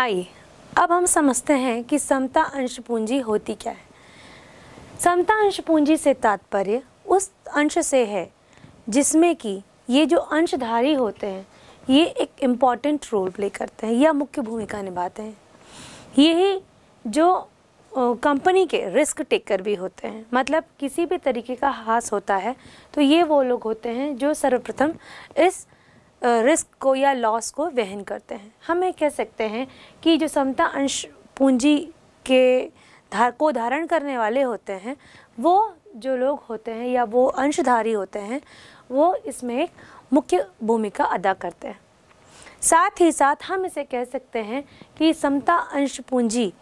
आइए अब हम समझते हैं कि समता अंश पूंजी होती क्या है समता अंश पूंजी से तात्पर्य उस अंश से है जिसमें कि ये जो अंशधारी होते हैं ये एक इम्पॉर्टेंट रोल प्ले करते हैं या मुख्य भूमिका निभाते हैं यही जो कंपनी के रिस्क टेकर भी होते हैं मतलब किसी भी तरीके का हास होता है तो ये वो लोग होते हैं जो सर्वप्रथम इस रिस्क को या लॉस को वहन करते हैं हम ये कह सकते हैं कि जो समता अंश पूंजी के धार को धारण करने वाले होते हैं वो जो लोग होते हैं या वो अंशधारी होते हैं वो इसमें एक मुख्य भूमिका अदा करते हैं साथ ही साथ हम इसे कह सकते हैं कि समता अंश पूंजी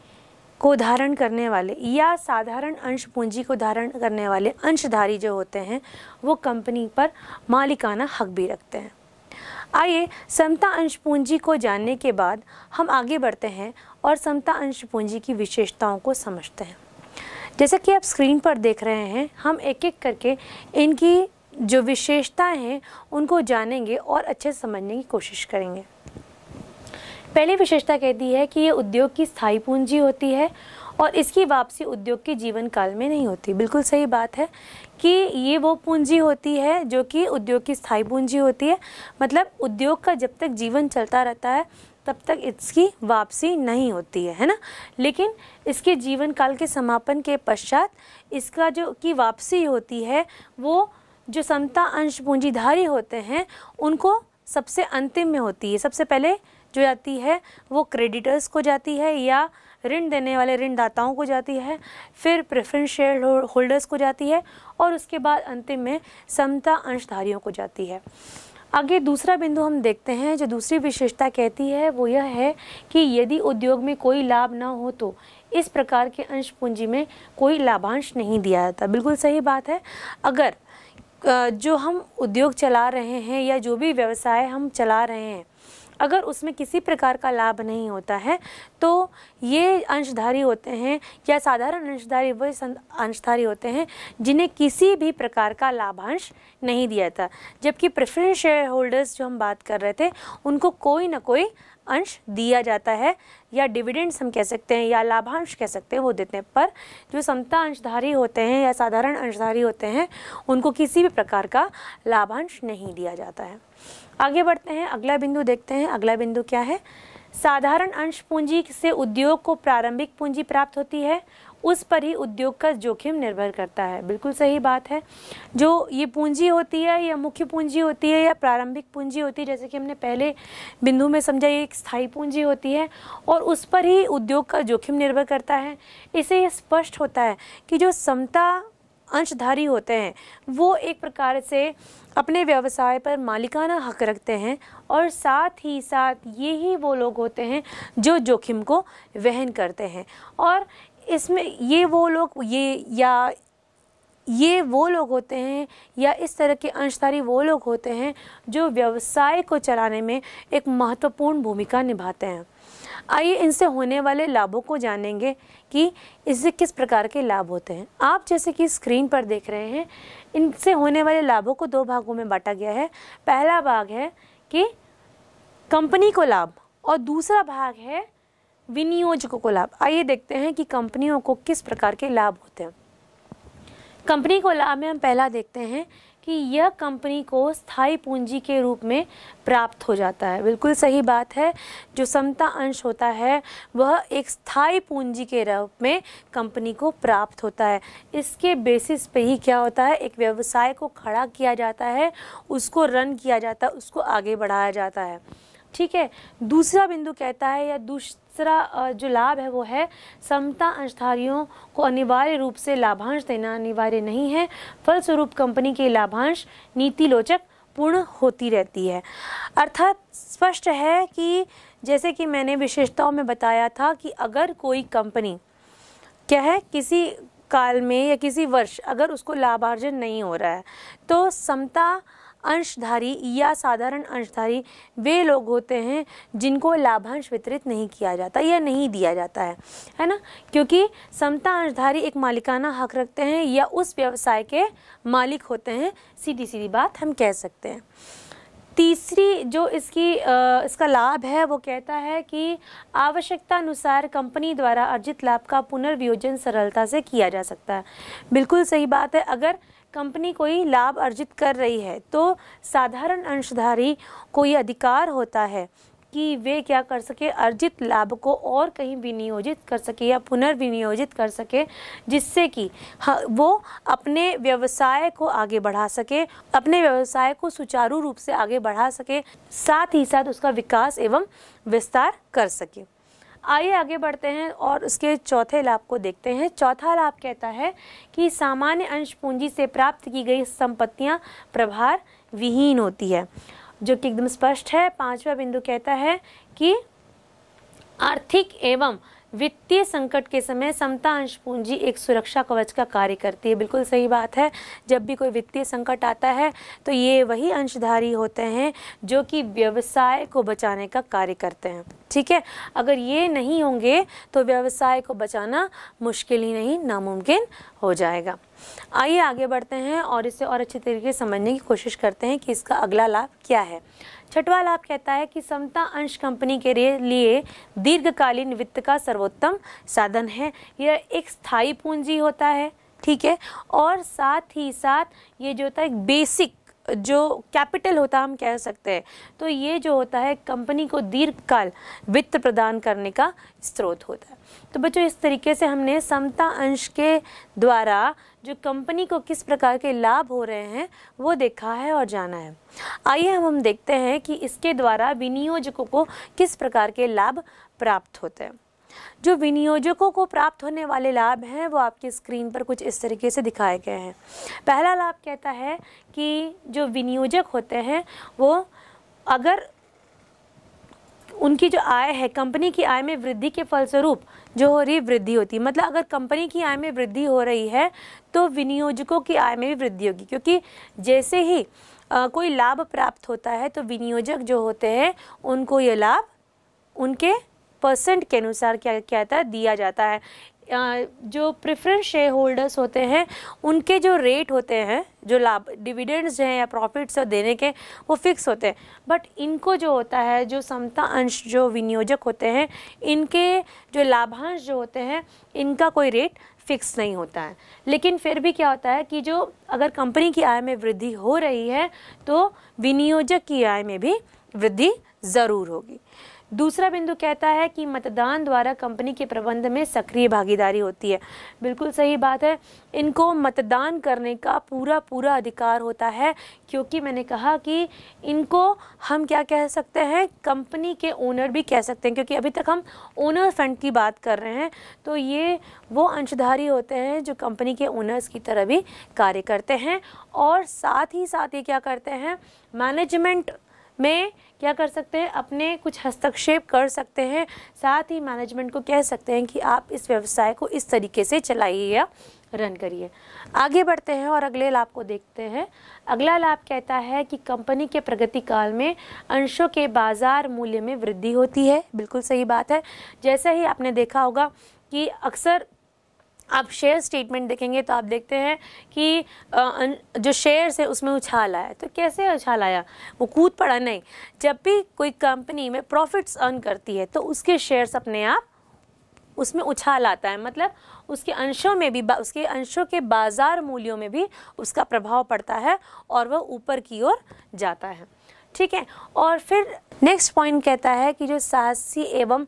को धारण करने वाले या साधारण अंश पूंजी को धारण करने वाले अंशधारी जो होते हैं वो कंपनी पर मालिकाना हक भी रखते हैं आइए समता अंश पूंजी को जानने के बाद हम आगे बढ़ते हैं और समता अंश पूंजी की विशेषताओं को समझते हैं जैसा कि आप स्क्रीन पर देख रहे हैं हम एक एक करके इनकी जो विशेषताएं हैं उनको जानेंगे और अच्छे से समझने की कोशिश करेंगे पहली विशेषता कहती है कि ये उद्योग की स्थायी पूंजी होती है और इसकी वापसी उद्योग के जीवन काल में नहीं होती बिल्कुल सही बात है कि ये वो पूंजी होती है जो कि उद्योग की स्थायी पूंजी होती है मतलब उद्योग का जब तक जीवन चलता रहता है तब तक इसकी वापसी नहीं होती है है ना लेकिन इसके जीवन काल के समापन के पश्चात इसका जो की वापसी होती है वो जो समता अंश पूंजीधारी होते हैं उनको सबसे अंतिम में होती है सबसे पहले जो जाती है वो क्रेडिटर्स को जाती है या ऋण देने वाले ऋणदाताओं को जाती है फिर प्रेफरेंस शेयर होल्डर्स को जाती है और उसके बाद अंतिम में समता अंशधारियों को जाती है आगे दूसरा बिंदु हम देखते हैं जो दूसरी विशेषता कहती है वो यह है कि यदि उद्योग में कोई लाभ ना हो तो इस प्रकार के अंश पूंजी में कोई लाभांश नहीं दिया जाता बिल्कुल सही बात है अगर जो हम उद्योग चला रहे हैं या जो भी व्यवसाय हम चला रहे हैं अगर उसमें किसी प्रकार का लाभ नहीं होता है तो ये अंशधारी होते हैं या साधारण अंशधारी वह अंशधारी होते हैं जिन्हें किसी भी प्रकार का लाभांश नहीं दिया था जबकि प्रेफरेंस शेयर होल्डर्स जो हम बात कर रहे थे उनको कोई ना कोई अंश दिया जाता है या डिविडेंड्स हम कह सकते हैं या लाभांश कह सकते हैं वो देते हैं पर जो समता अंशधारी होते हैं या साधारण अंशधारी होते हैं उनको किसी भी प्रकार का लाभांश नहीं दिया जाता है आगे बढ़ते हैं अगला बिंदु देखते हैं अगला बिंदु क्या है साधारण अंश पूंजी से उद्योग को प्रारंभिक पूंजी प्राप्त होती है उस पर ही उद्योग का जोखिम निर्भर करता है बिल्कुल सही बात है जो ये पूंजी होती है या मुख्य पूंजी होती है या प्रारंभिक पूंजी होती है जैसे कि हमने पहले बिंदु में समझा ये एक स्थायी पूंजी होती है और उस पर ही उद्योग का जोखिम निर्भर करता है इसे यह स्पष्ट होता है कि जो समता अंशधारी होते हैं वो एक प्रकार से अपने व्यवसाय पर मालिकाना हक रखते हैं और साथ ही साथ यही वो लोग होते हैं जो जोखिम को वहन करते हैं और इसमें ये वो लोग ये या ये वो लोग होते हैं या इस तरह के अंशधारी वो लोग होते हैं जो व्यवसाय को चलाने में एक महत्वपूर्ण भूमिका निभाते हैं आइए इनसे होने वाले लाभों को जानेंगे कि इससे किस प्रकार के लाभ होते हैं आप जैसे कि स्क्रीन पर देख रहे हैं इनसे होने वाले लाभों को दो भागों में बांटा गया है पहला भाग है कि कंपनी को लाभ और दूसरा भाग है विनियोजकों को लाभ आइए देखते हैं कि कंपनियों को किस प्रकार के लाभ होते हैं कंपनी को लाभ में हम पहला देखते हैं कि यह कंपनी को स्थायी पूंजी के रूप में प्राप्त हो जाता है बिल्कुल सही बात है जो समता अंश होता है वह एक स्थायी पूंजी के रूप में कंपनी को प्राप्त होता है इसके बेसिस पे ही क्या होता है एक व्यवसाय को खड़ा किया जाता है उसको रन किया जाता है उसको आगे बढ़ाया जाता है ठीक है दूसरा बिंदु कहता है या दूस तीसरा जो लाभ है वो है समता अंशधारियों को अनिवार्य रूप से लाभांश देना अनिवार्य नहीं है फलस्वरूप कंपनी के लाभांश नीति लोचक पूर्ण होती रहती है अर्थात स्पष्ट है कि जैसे कि मैंने विशेषताओं में बताया था कि अगर कोई कंपनी क्या है किसी काल में या किसी वर्ष अगर उसको लाभार्जन नहीं हो रहा है तो समता अंशधारी या साधारण अंशधारी वे लोग होते हैं जिनको लाभांश वितरित नहीं किया जाता या नहीं दिया जाता है है ना क्योंकि समता अंशधारी एक मालिकाना हक रखते हैं या उस व्यवसाय के मालिक होते हैं सीधी सीधी बात हम कह सकते हैं तीसरी जो इसकी इसका लाभ है वो कहता है कि आवश्यकता अनुसार कंपनी द्वारा अर्जित लाभ का पुनर्वियोजन सरलता से किया जा सकता है बिल्कुल सही बात है अगर कंपनी कोई लाभ अर्जित कर रही है तो साधारण अंशधारी को ये अधिकार होता है कि वे क्या कर सके अर्जित लाभ को और कहीं विनियोजित कर सके या पुनर्विनियोजित कर सके जिससे कि वो अपने व्यवसाय को आगे बढ़ा सके अपने व्यवसाय को सुचारू रूप से आगे बढ़ा सके साथ ही साथ उसका विकास एवं विस्तार कर सके आइए आगे बढ़ते हैं और उसके चौथे लाभ को देखते हैं चौथा लाभ कहता है कि सामान्य अंश पूंजी से प्राप्त की गई संपत्तियां प्रभार विहीन होती है जो कि एकदम स्पष्ट है पांचवा बिंदु कहता है कि आर्थिक एवं वित्तीय संकट के समय समता अंश पूंजी एक सुरक्षा कवच का कार्य करती है बिल्कुल सही बात है जब भी कोई वित्तीय संकट आता है तो ये वही अंशधारी होते हैं जो कि व्यवसाय को बचाने का कार्य करते हैं ठीक है अगर ये नहीं होंगे तो व्यवसाय को बचाना मुश्किल ही नहीं नामुमकिन हो जाएगा आइए आगे बढ़ते हैं और इसे और अच्छे तरीके से समझने की कोशिश करते हैं कि इसका अगला लाभ क्या है छठवा लाभ कहता है कि समता अंश कंपनी के लिए दीर्घकालीन वित्त का सर्वोत्तम साधन है यह एक स्थायी पूंजी होता है ठीक है और साथ ही साथ ये जो होता है एक बेसिक जो कैपिटल होता है हम कह सकते हैं तो ये जो होता है कंपनी को दीर्घकाल वित्त प्रदान करने का स्रोत होता है तो बच्चों इस तरीके से हमने समता अंश के द्वारा जो कंपनी को किस प्रकार के लाभ हो रहे हैं वो देखा है और जाना है आइए हम हम देखते हैं कि इसके द्वारा विनियोजकों को किस प्रकार के लाभ प्राप्त होते हैं जो विनियोजकों को प्राप्त होने वाले लाभ हैं वो आपकी स्क्रीन पर कुछ इस तरीके से दिखाए गए हैं पहला लाभ कहता है कि जो विनियोजक होते हैं वो अगर उनकी जो आय है कंपनी की आय में वृद्धि के फलस्वरूप जो हो रही वृद्धि होती है मतलब अगर कंपनी की आय में वृद्धि हो रही है तो विनियोजकों की आय में भी वृद्धि होगी क्योंकि जैसे ही आ, कोई लाभ प्राप्त होता है तो विनियोजक जो होते हैं उनको ये लाभ उनके परसेंट के अनुसार क्या क्या था दिया जाता है जो प्रेफरेंस शेयर होल्डर्स होते हैं उनके जो रेट होते हैं जो लाभ डिविडेंड्स हैं या प्रॉफिट्स देने के वो फिक्स होते हैं बट इनको जो होता है जो समता अंश जो विनियोजक होते हैं इनके जो लाभांश जो होते हैं इनका कोई रेट फिक्स नहीं होता है लेकिन फिर भी क्या होता है कि जो अगर कंपनी की आय में वृद्धि हो रही है तो विनियोजक की आय में भी वृद्धि ज़रूर होगी दूसरा बिंदु कहता है कि मतदान द्वारा कंपनी के प्रबंध में सक्रिय भागीदारी होती है बिल्कुल सही बात है इनको मतदान करने का पूरा पूरा अधिकार होता है क्योंकि मैंने कहा कि इनको हम क्या कह सकते हैं कंपनी के ओनर भी कह सकते हैं क्योंकि अभी तक हम ओनर फंड की बात कर रहे हैं तो ये वो अंशधारी होते हैं जो कंपनी के ओनर्स की तरह भी कार्य करते हैं और साथ ही साथ ये क्या करते हैं मैनेजमेंट में क्या कर सकते हैं अपने कुछ हस्तक्षेप कर सकते हैं साथ ही मैनेजमेंट को कह सकते हैं कि आप इस व्यवसाय को इस तरीके से चलाइए या रन करिए आगे बढ़ते हैं और अगले लाभ को देखते हैं अगला लाभ कहता है कि कंपनी के प्रगति काल में अंशों के बाज़ार मूल्य में वृद्धि होती है बिल्कुल सही बात है जैसा ही आपने देखा होगा कि अक्सर आप शेयर स्टेटमेंट देखेंगे तो आप देखते हैं कि जो शेयर्स है उसमें उछाल आया तो कैसे उछाल आया वो कूद पड़ा नहीं जब भी कोई कंपनी में प्रॉफिट्स अर्न करती है तो उसके शेयर्स अपने आप उसमें उछाल आता है मतलब उसके अंशों में भी उसके अंशों के बाज़ार मूल्यों में भी उसका प्रभाव पड़ता है और वह ऊपर की ओर जाता है ठीक है और फिर नेक्स्ट पॉइंट कहता है कि जो साहसी एवं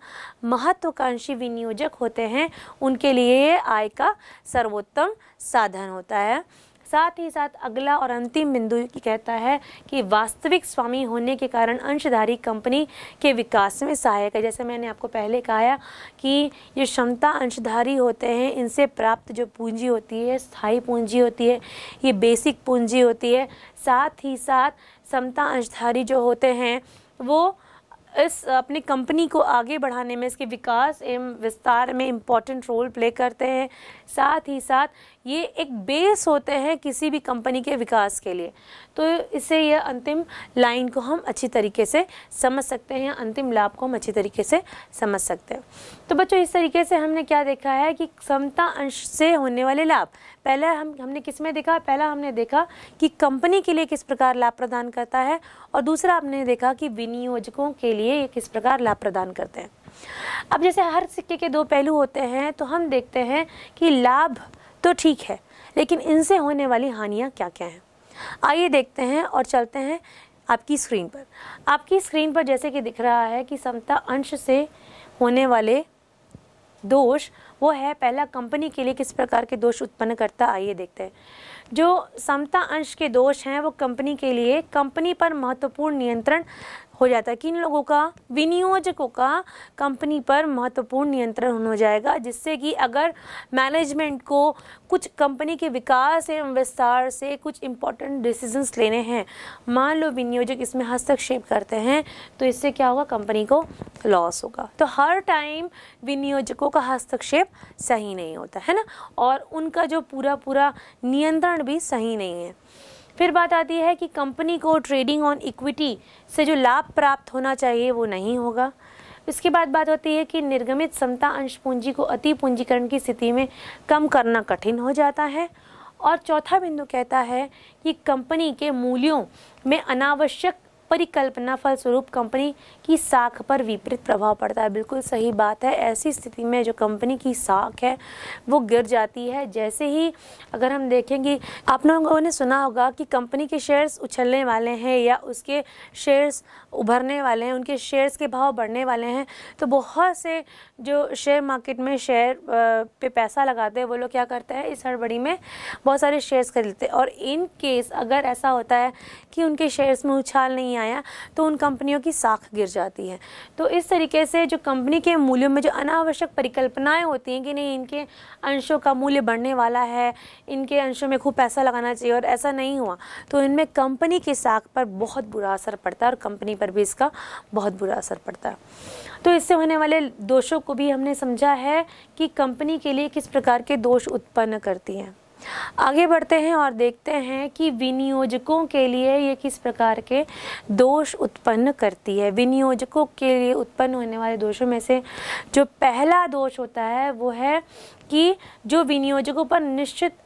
महत्वाकांक्षी विनियोजक होते हैं उनके लिए आय का सर्वोत्तम साधन होता है साथ ही साथ अगला और अंतिम बिंदु कहता है कि वास्तविक स्वामी होने के कारण अंशधारी कंपनी के विकास में सहायक है जैसे मैंने आपको पहले कहा कि ये क्षमता अंशधारी होते हैं इनसे प्राप्त जो पूंजी होती है स्थायी पूंजी होती है ये बेसिक पूंजी होती है साथ ही साथ क्षमता अंशधारी जो होते हैं वो इस अपनी कंपनी को आगे बढ़ाने में इसके विकास एवं विस्तार में इम्पॉर्टेंट रोल प्ले करते हैं साथ ही साथ ये एक बेस होते हैं किसी भी कंपनी के विकास के लिए तो इसे यह अंतिम लाइन को हम अच्छी तरीके से समझ सकते हैं अंतिम लाभ को हम अच्छी तरीके से समझ सकते हैं तो बच्चों इस तरीके से हमने क्या देखा है कि क्षमता अंश से होने वाले लाभ पहला हम हमने किस में देखा पहला हमने देखा कि कंपनी के लिए किस प्रकार लाभ प्रदान करता है और दूसरा हमने देखा कि विनियोजकों के लिए ये किस प्रकार लाभ प्रदान करते हैं अब जैसे हर सिक्के के दो पहलू होते हैं तो हम देखते हैं कि लाभ तो ठीक है लेकिन इनसे होने वाली हानियाँ क्या क्या हैं आइए देखते हैं और चलते हैं आपकी स्क्रीन पर आपकी स्क्रीन पर जैसे कि दिख रहा है कि समता अंश से होने वाले दोष वो है पहला कंपनी के लिए किस प्रकार के दोष उत्पन्न करता आइए देखते हैं जो समता अंश के दोष हैं वो कंपनी के लिए कंपनी पर महत्वपूर्ण नियंत्रण हो जाता है किन लोगों का विनियोजकों का कंपनी पर महत्वपूर्ण नियंत्रण हो जाएगा जिससे कि अगर मैनेजमेंट को कुछ कंपनी के विकास एवं विस्तार से कुछ इंपॉर्टेंट डिसीजंस लेने हैं मान लो विनियोजक इसमें हस्तक्षेप करते हैं तो इससे क्या होगा कंपनी को लॉस होगा तो हर टाइम विनियोजकों का हस्तक्षेप सही नहीं होता है ना और उनका जो पूरा पूरा नियंत्रण भी सही नहीं है फिर बात आती है कि कंपनी को ट्रेडिंग ऑन इक्विटी से जो लाभ प्राप्त होना चाहिए वो नहीं होगा इसके बाद बात होती है कि निर्गमित समता अंश पूंजी को अति पूंजीकरण की स्थिति में कम करना कठिन हो जाता है और चौथा बिंदु कहता है कि कंपनी के मूल्यों में अनावश्यक परिकल्पना फलस्वरूप कंपनी की साख पर विपरीत प्रभाव पड़ता है बिल्कुल सही बात है ऐसी स्थिति में जो कंपनी की साख है वो गिर जाती है जैसे ही अगर हम देखेंगे आप लोगों ने सुना होगा कि कंपनी के शेयर्स उछलने वाले हैं या उसके शेयर्स उभरने वाले हैं उनके शेयर्स के भाव बढ़ने वाले हैं तो बहुत से जो शेयर मार्केट में शेयर पे पैसा लगाते हैं वो लोग क्या करते हैं इस हड़बड़ी में बहुत सारे शेयर्स खरीदते हैं और इन केस अगर ऐसा होता है कि उनके शेयर्स में उछाल नहीं आया तो उन कंपनियों की साख गिर जाती है तो इस तरीके से जो कंपनी के मूल्यों में जो अनावश्यक परिकल्पनाएँ होती हैं कि नहीं इनके अंशों का मूल्य बढ़ने वाला है इनके अंशों में खूब पैसा लगाना चाहिए और ऐसा नहीं हुआ तो इनमें कंपनी की साख पर बहुत बुरा असर पड़ता है और कंपनी पर भी इसका बहुत बुरा असर पड़ता है तो इससे होने वाले दोषों को भी हमने समझा है कि कंपनी के लिए किस प्रकार के दोष उत्पन्न करती हैं आगे बढ़ते हैं और देखते हैं कि विनियोजकों के लिए ये किस प्रकार के दोष उत्पन्न करती है विनियोजकों के लिए उत्पन्न होने वाले दोषों में से जो पहला दोष होता है वो है कि जो विनियोजकों पर निश्चित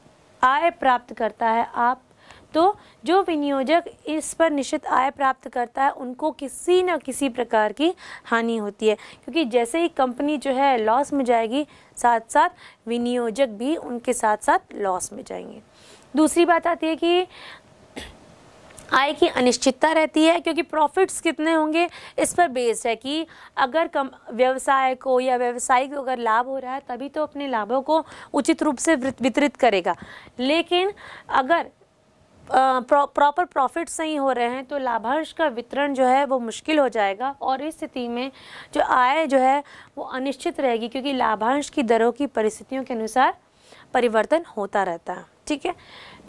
आय प्राप्त करता है आप तो जो विनियोजक इस पर निश्चित आय प्राप्त करता है उनको किसी न किसी प्रकार की हानि होती है क्योंकि जैसे ही कंपनी जो है लॉस में जाएगी साथ साथ विनियोजक भी उनके साथ साथ लॉस में जाएंगे दूसरी बात आती है कि आय की अनिश्चितता रहती है क्योंकि प्रॉफिट्स कितने होंगे इस पर बेस्ड है कि अगर कम व्यवसाय को या व्यवसायी को अगर लाभ हो रहा है तभी तो अपने लाभों को उचित रूप से वितरित करेगा लेकिन अगर प्रॉपर प्रॉफिट्स नहीं हो रहे हैं तो लाभांश का वितरण जो है वो मुश्किल हो जाएगा और इस स्थिति में जो आय जो है वो अनिश्चित रहेगी क्योंकि लाभांश की दरों की परिस्थितियों के अनुसार परिवर्तन होता रहता है ठीक है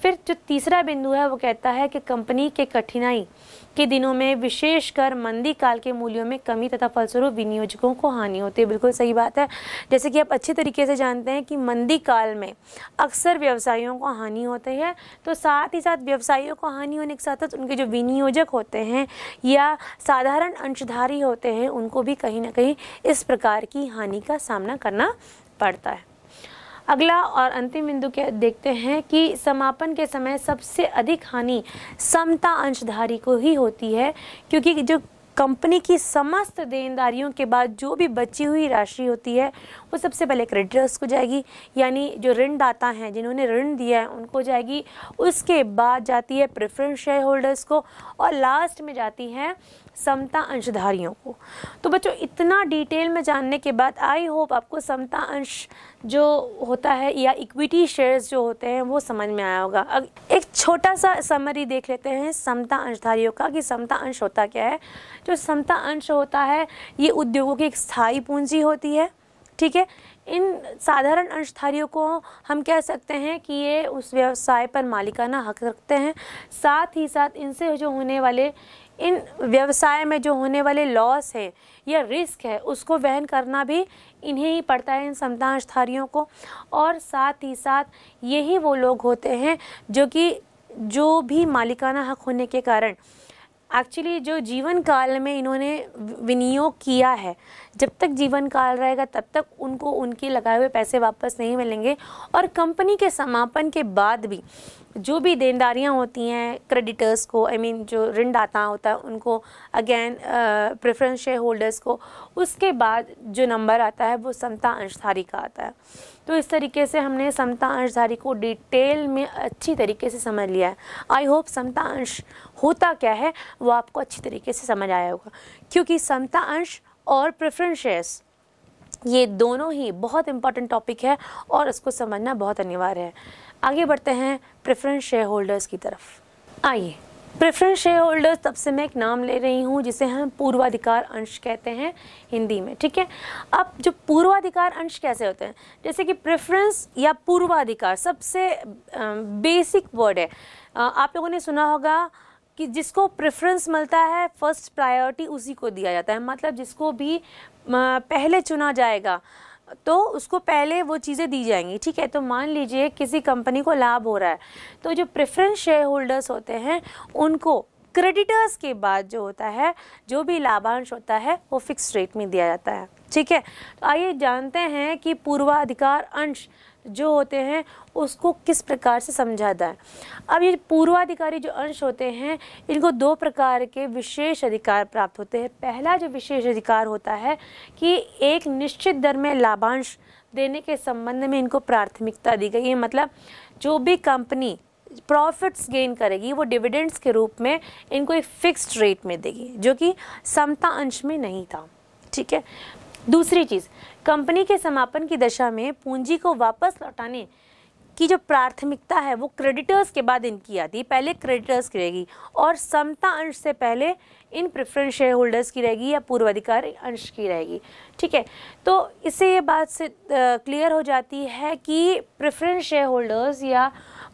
फिर जो तीसरा बिंदु है वो कहता है कि कंपनी के कठिनाई के दिनों में विशेषकर मंदी काल के मूल्यों में कमी तथा फलस्वरूप विनियोजकों को हानि होती है बिल्कुल सही बात है जैसे कि आप अच्छे तरीके से जानते हैं कि मंदी काल में अक्सर व्यवसायियों को हानि होती है तो साथ ही साथ व्यवसायियों को हानि होने के साथ साथ उनके जो विनियोजक होते हैं या साधारण अंशधारी होते हैं उनको भी कहीं ना कहीं इस प्रकार की हानि का सामना करना पड़ता है अगला और अंतिम बिंदु क्या देखते हैं कि समापन के समय सबसे अधिक हानि समता अंशधारी को ही होती है क्योंकि जो कंपनी की समस्त देनदारियों के बाद जो भी बची हुई राशि होती है वो सबसे पहले क्रेडिटर्स को जाएगी यानी जो ऋणदाता हैं जिन्होंने ऋण दिया है उनको जाएगी उसके बाद जाती है प्रेफरेंस शेयर होल्डर्स को और लास्ट में जाती है समता अंशधारियों को तो बच्चों इतना डिटेल में जानने के बाद आई होप आपको समता अंश जो होता है या इक्विटी शेयर्स जो होते हैं वो समझ में आया होगा अब एक छोटा सा समरी देख लेते हैं समता अंशधारियों का कि समता अंश होता क्या है जो समता अंश होता है ये उद्योगों की एक स्थायी पूंजी होती है ठीक है इन साधारण अंशधारियों को हम कह सकते हैं कि ये उस व्यवसाय पर मालिकाना हक रखते हैं साथ ही साथ इनसे जो होने वाले इन व्यवसाय में जो होने वाले लॉस हैं या रिस्क है उसको वहन करना भी इन्हें ही पड़ता है इन समतांशधारियों को और साथ ही साथ यही वो लोग होते हैं जो कि जो भी मालिकाना हक होने के कारण एक्चुअली जो जीवन काल में इन्होंने विनियोग किया है जब तक जीवन काल रहेगा तब तक उनको उनके लगाए हुए पैसे वापस नहीं मिलेंगे और कंपनी के समापन के बाद भी जो भी देनदारियां होती हैं क्रेडिटर्स को आई I मीन mean, जो ऋणदाता होता है उनको अगेन प्रेफरेंस शेयर होल्डर्स को उसके बाद जो नंबर आता है वो समता अंशधारी का आता है तो इस तरीके से हमने समता अंशधारी को डिटेल में अच्छी तरीके से समझ लिया है आई होप समता अंश होता क्या है वो आपको अच्छी तरीके से समझ आया होगा क्योंकि समता अंश और प्रेफरेंस शेयर्स ये दोनों ही बहुत इंपॉर्टेंट टॉपिक है और इसको समझना बहुत अनिवार्य है आगे बढ़ते हैं प्रेफरेंस शेयर होल्डर्स की तरफ आइए प्रेफरेंस शेयर होल्डर्स तब से मैं एक नाम ले रही हूँ जिसे हम पूर्वाधिकार अंश कहते हैं हिंदी में ठीक है अब जो पूर्वाधिकार अंश कैसे होते हैं जैसे कि प्रेफरेंस या पूर्वाधिकार सबसे बेसिक वर्ड है आप लोगों ने सुना होगा कि जिसको प्रेफरेंस मिलता है फर्स्ट प्रायोरिटी उसी को दिया जाता है मतलब जिसको भी पहले चुना जाएगा तो उसको पहले वो चीज़ें दी जाएंगी ठीक है तो मान लीजिए किसी कंपनी को लाभ हो रहा है तो जो प्रेफरेंस शेयर होल्डर्स होते हैं उनको क्रेडिटर्स के बाद जो होता है जो भी लाभांश होता है वो फिक्स रेट में दिया जाता है ठीक है तो आइए जानते हैं कि पूर्वाधिकार अंश जो होते हैं उसको किस प्रकार से समझा जाए अब ये पूर्वाधिकारी जो अंश होते हैं इनको दो प्रकार के विशेष अधिकार प्राप्त होते हैं पहला जो विशेष अधिकार होता है कि एक निश्चित दर में लाभांश देने के संबंध में इनको प्राथमिकता दी गई है मतलब जो भी कंपनी प्रॉफिट्स गेन करेगी वो डिविडेंड्स के रूप में इनको एक फिक्स्ड रेट में देगी जो कि समता अंश में नहीं था ठीक है दूसरी चीज़ कंपनी के समापन की दशा में पूंजी को वापस लौटाने की जो प्राथमिकता है वो क्रेडिटर्स के बाद इनकी आती है पहले क्रेडिटर्स की रहेगी और समता अंश से पहले इन प्रेफरेंस शेयर होल्डर्स की रहेगी या पूर्वाधिकार अंश की रहेगी ठीक है तो इससे ये बात से क्लियर हो जाती है कि प्रेफरेंस शेयर होल्डर्स या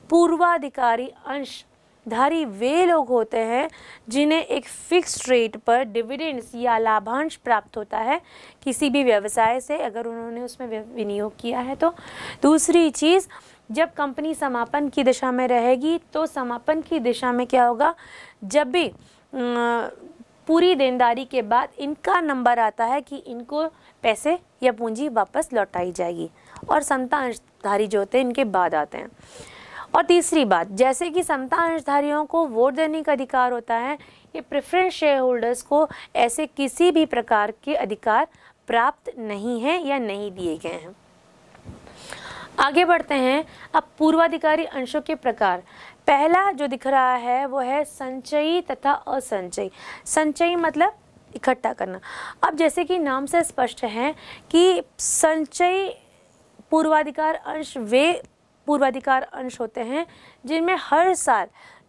पूर्वाधिकारी अंश धारी वे लोग होते हैं जिन्हें एक फिक्स रेट पर डिविडेंड्स या लाभांश प्राप्त होता है किसी भी व्यवसाय से अगर उन्होंने उसमें विनियोग किया है तो दूसरी चीज़ जब कंपनी समापन की दिशा में रहेगी तो समापन की दिशा में क्या होगा जब भी पूरी देनदारी के बाद इनका नंबर आता है कि इनको पैसे या पूंजी वापस लौटाई जाएगी और संतानधारी जो होते हैं इनके बाद आते हैं और तीसरी बात जैसे कि समता अंशधारियों को वोट देने का अधिकार होता है ये प्रेफरेंस शेयर होल्डर्स को ऐसे किसी भी प्रकार के अधिकार प्राप्त नहीं हैं या नहीं दिए गए हैं आगे बढ़ते हैं अब पूर्वाधिकारी अंशों के प्रकार पहला जो दिख रहा है वो है संचयी तथा असंचयी संचयी मतलब इकट्ठा करना अब जैसे कि नाम से स्पष्ट है कि संचयी पूर्वाधिकार अंश वे पूर्वाधिकार अंश होते हैं जिनमें हर साल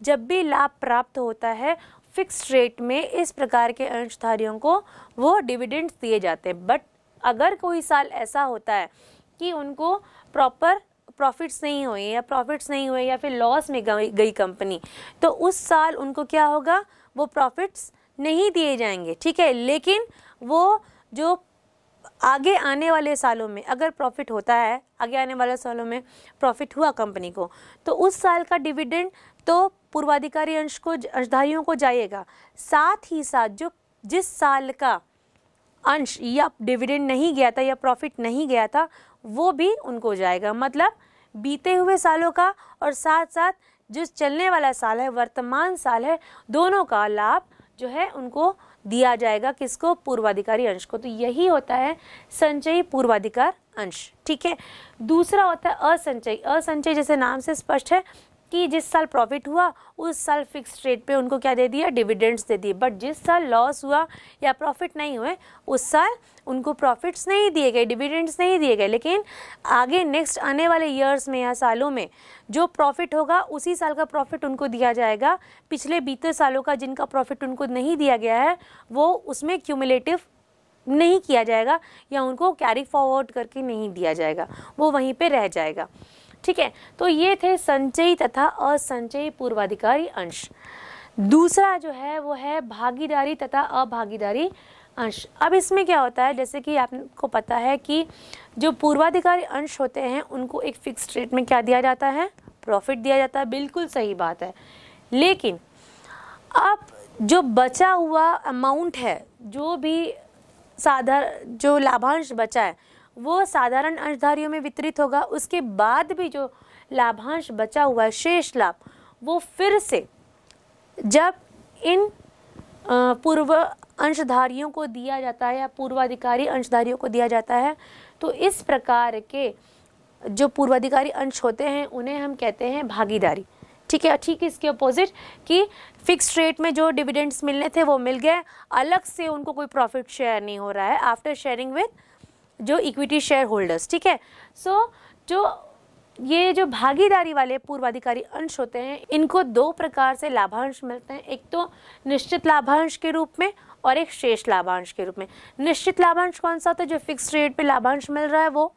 जब भी लाभ प्राप्त होता है फिक्स रेट में इस प्रकार के अंशधारियों को वो डिविडेंड्स दिए जाते हैं बट अगर कोई साल ऐसा होता है कि उनको प्रॉपर प्रॉफिट्स नहीं हुए या प्रॉफिट्स नहीं हुए या फिर लॉस में गई कंपनी तो उस साल उनको क्या होगा वो प्रॉफिट्स नहीं दिए जाएंगे ठीक है लेकिन वो जो आगे आने वाले सालों में अगर प्रॉफिट होता है आगे आने वाले सालों में प्रॉफिट हुआ कंपनी को तो उस साल का डिविडेंड तो पूर्वाधिकारी अंश को अंशधारियों को जाएगा साथ ही साथ जो जिस साल का अंश या डिविडेंड नहीं गया था या प्रॉफिट नहीं गया था वो भी उनको जाएगा मतलब बीते हुए सालों का और साथ साथ जो चलने वाला साल है वर्तमान साल है दोनों का लाभ जो है उनको दिया जाएगा किसको पूर्वाधिकारी अंश को तो यही होता है संचयी पूर्वाधिकार अंश ठीक है दूसरा होता है असंचयी असंचयी जैसे नाम से स्पष्ट है कि जिस साल प्रॉफिट हुआ उस साल फिक्स रेट पे उनको क्या दे दिया डिविडेंड्स दे दिए बट जिस साल लॉस हुआ या प्रॉफिट नहीं हुए उस साल उनको प्रॉफिट्स नहीं दिए गए डिविडेंड्स नहीं दिए गए लेकिन आगे नेक्स्ट आने वाले ईयर्स में या सालों में जो प्रॉफिट होगा उसी साल का प्रॉफिट उनको दिया जाएगा पिछले बीते सालों का जिनका प्रॉफिट उनको नहीं दिया गया है वो उसमें क्यूमुलेटिव नहीं किया जाएगा या उनको कैरी फॉरवर्ड करके नहीं दिया जाएगा वो वहीं पे रह जाएगा ठीक है तो ये थे संचयी तथा असंचयी पूर्वाधिकारी अंश दूसरा जो है वो है भागीदारी तथा अभागीदारी अंश अब इसमें क्या होता है जैसे कि आपको पता है कि जो पूर्वाधिकारी अंश होते हैं उनको एक फिक्स रेट में क्या दिया जाता है प्रॉफिट दिया जाता है बिल्कुल सही बात है लेकिन अब जो बचा हुआ अमाउंट है जो भी साधारण जो लाभांश बचा है वो साधारण अंशधारियों में वितरित होगा उसके बाद भी जो लाभांश बचा हुआ है शेष लाभ वो फिर से जब इन पूर्व अंशधारियों को दिया जाता है या पूर्वाधिकारी अंशधारियों को दिया जाता है तो इस प्रकार के जो पूर्वाधिकारी अंश होते हैं उन्हें हम कहते हैं भागीदारी ठीक है ठीक है इसके अपोजिट कि फिक्स रेट में जो डिविडेंड्स मिलने थे वो मिल गए अलग से उनको कोई प्रॉफिट शेयर नहीं हो रहा है आफ्टर शेयरिंग विद जो इक्विटी शेयर होल्डर्स ठीक है सो so, जो ये जो भागीदारी वाले पूर्वाधिकारी अंश होते हैं इनको दो प्रकार से लाभांश मिलते हैं एक तो निश्चित लाभांश के रूप में और एक शेष लाभांश के रूप में निश्चित लाभांश कौन सा होता है जो फिक्स रेट पे लाभांश मिल रहा है वो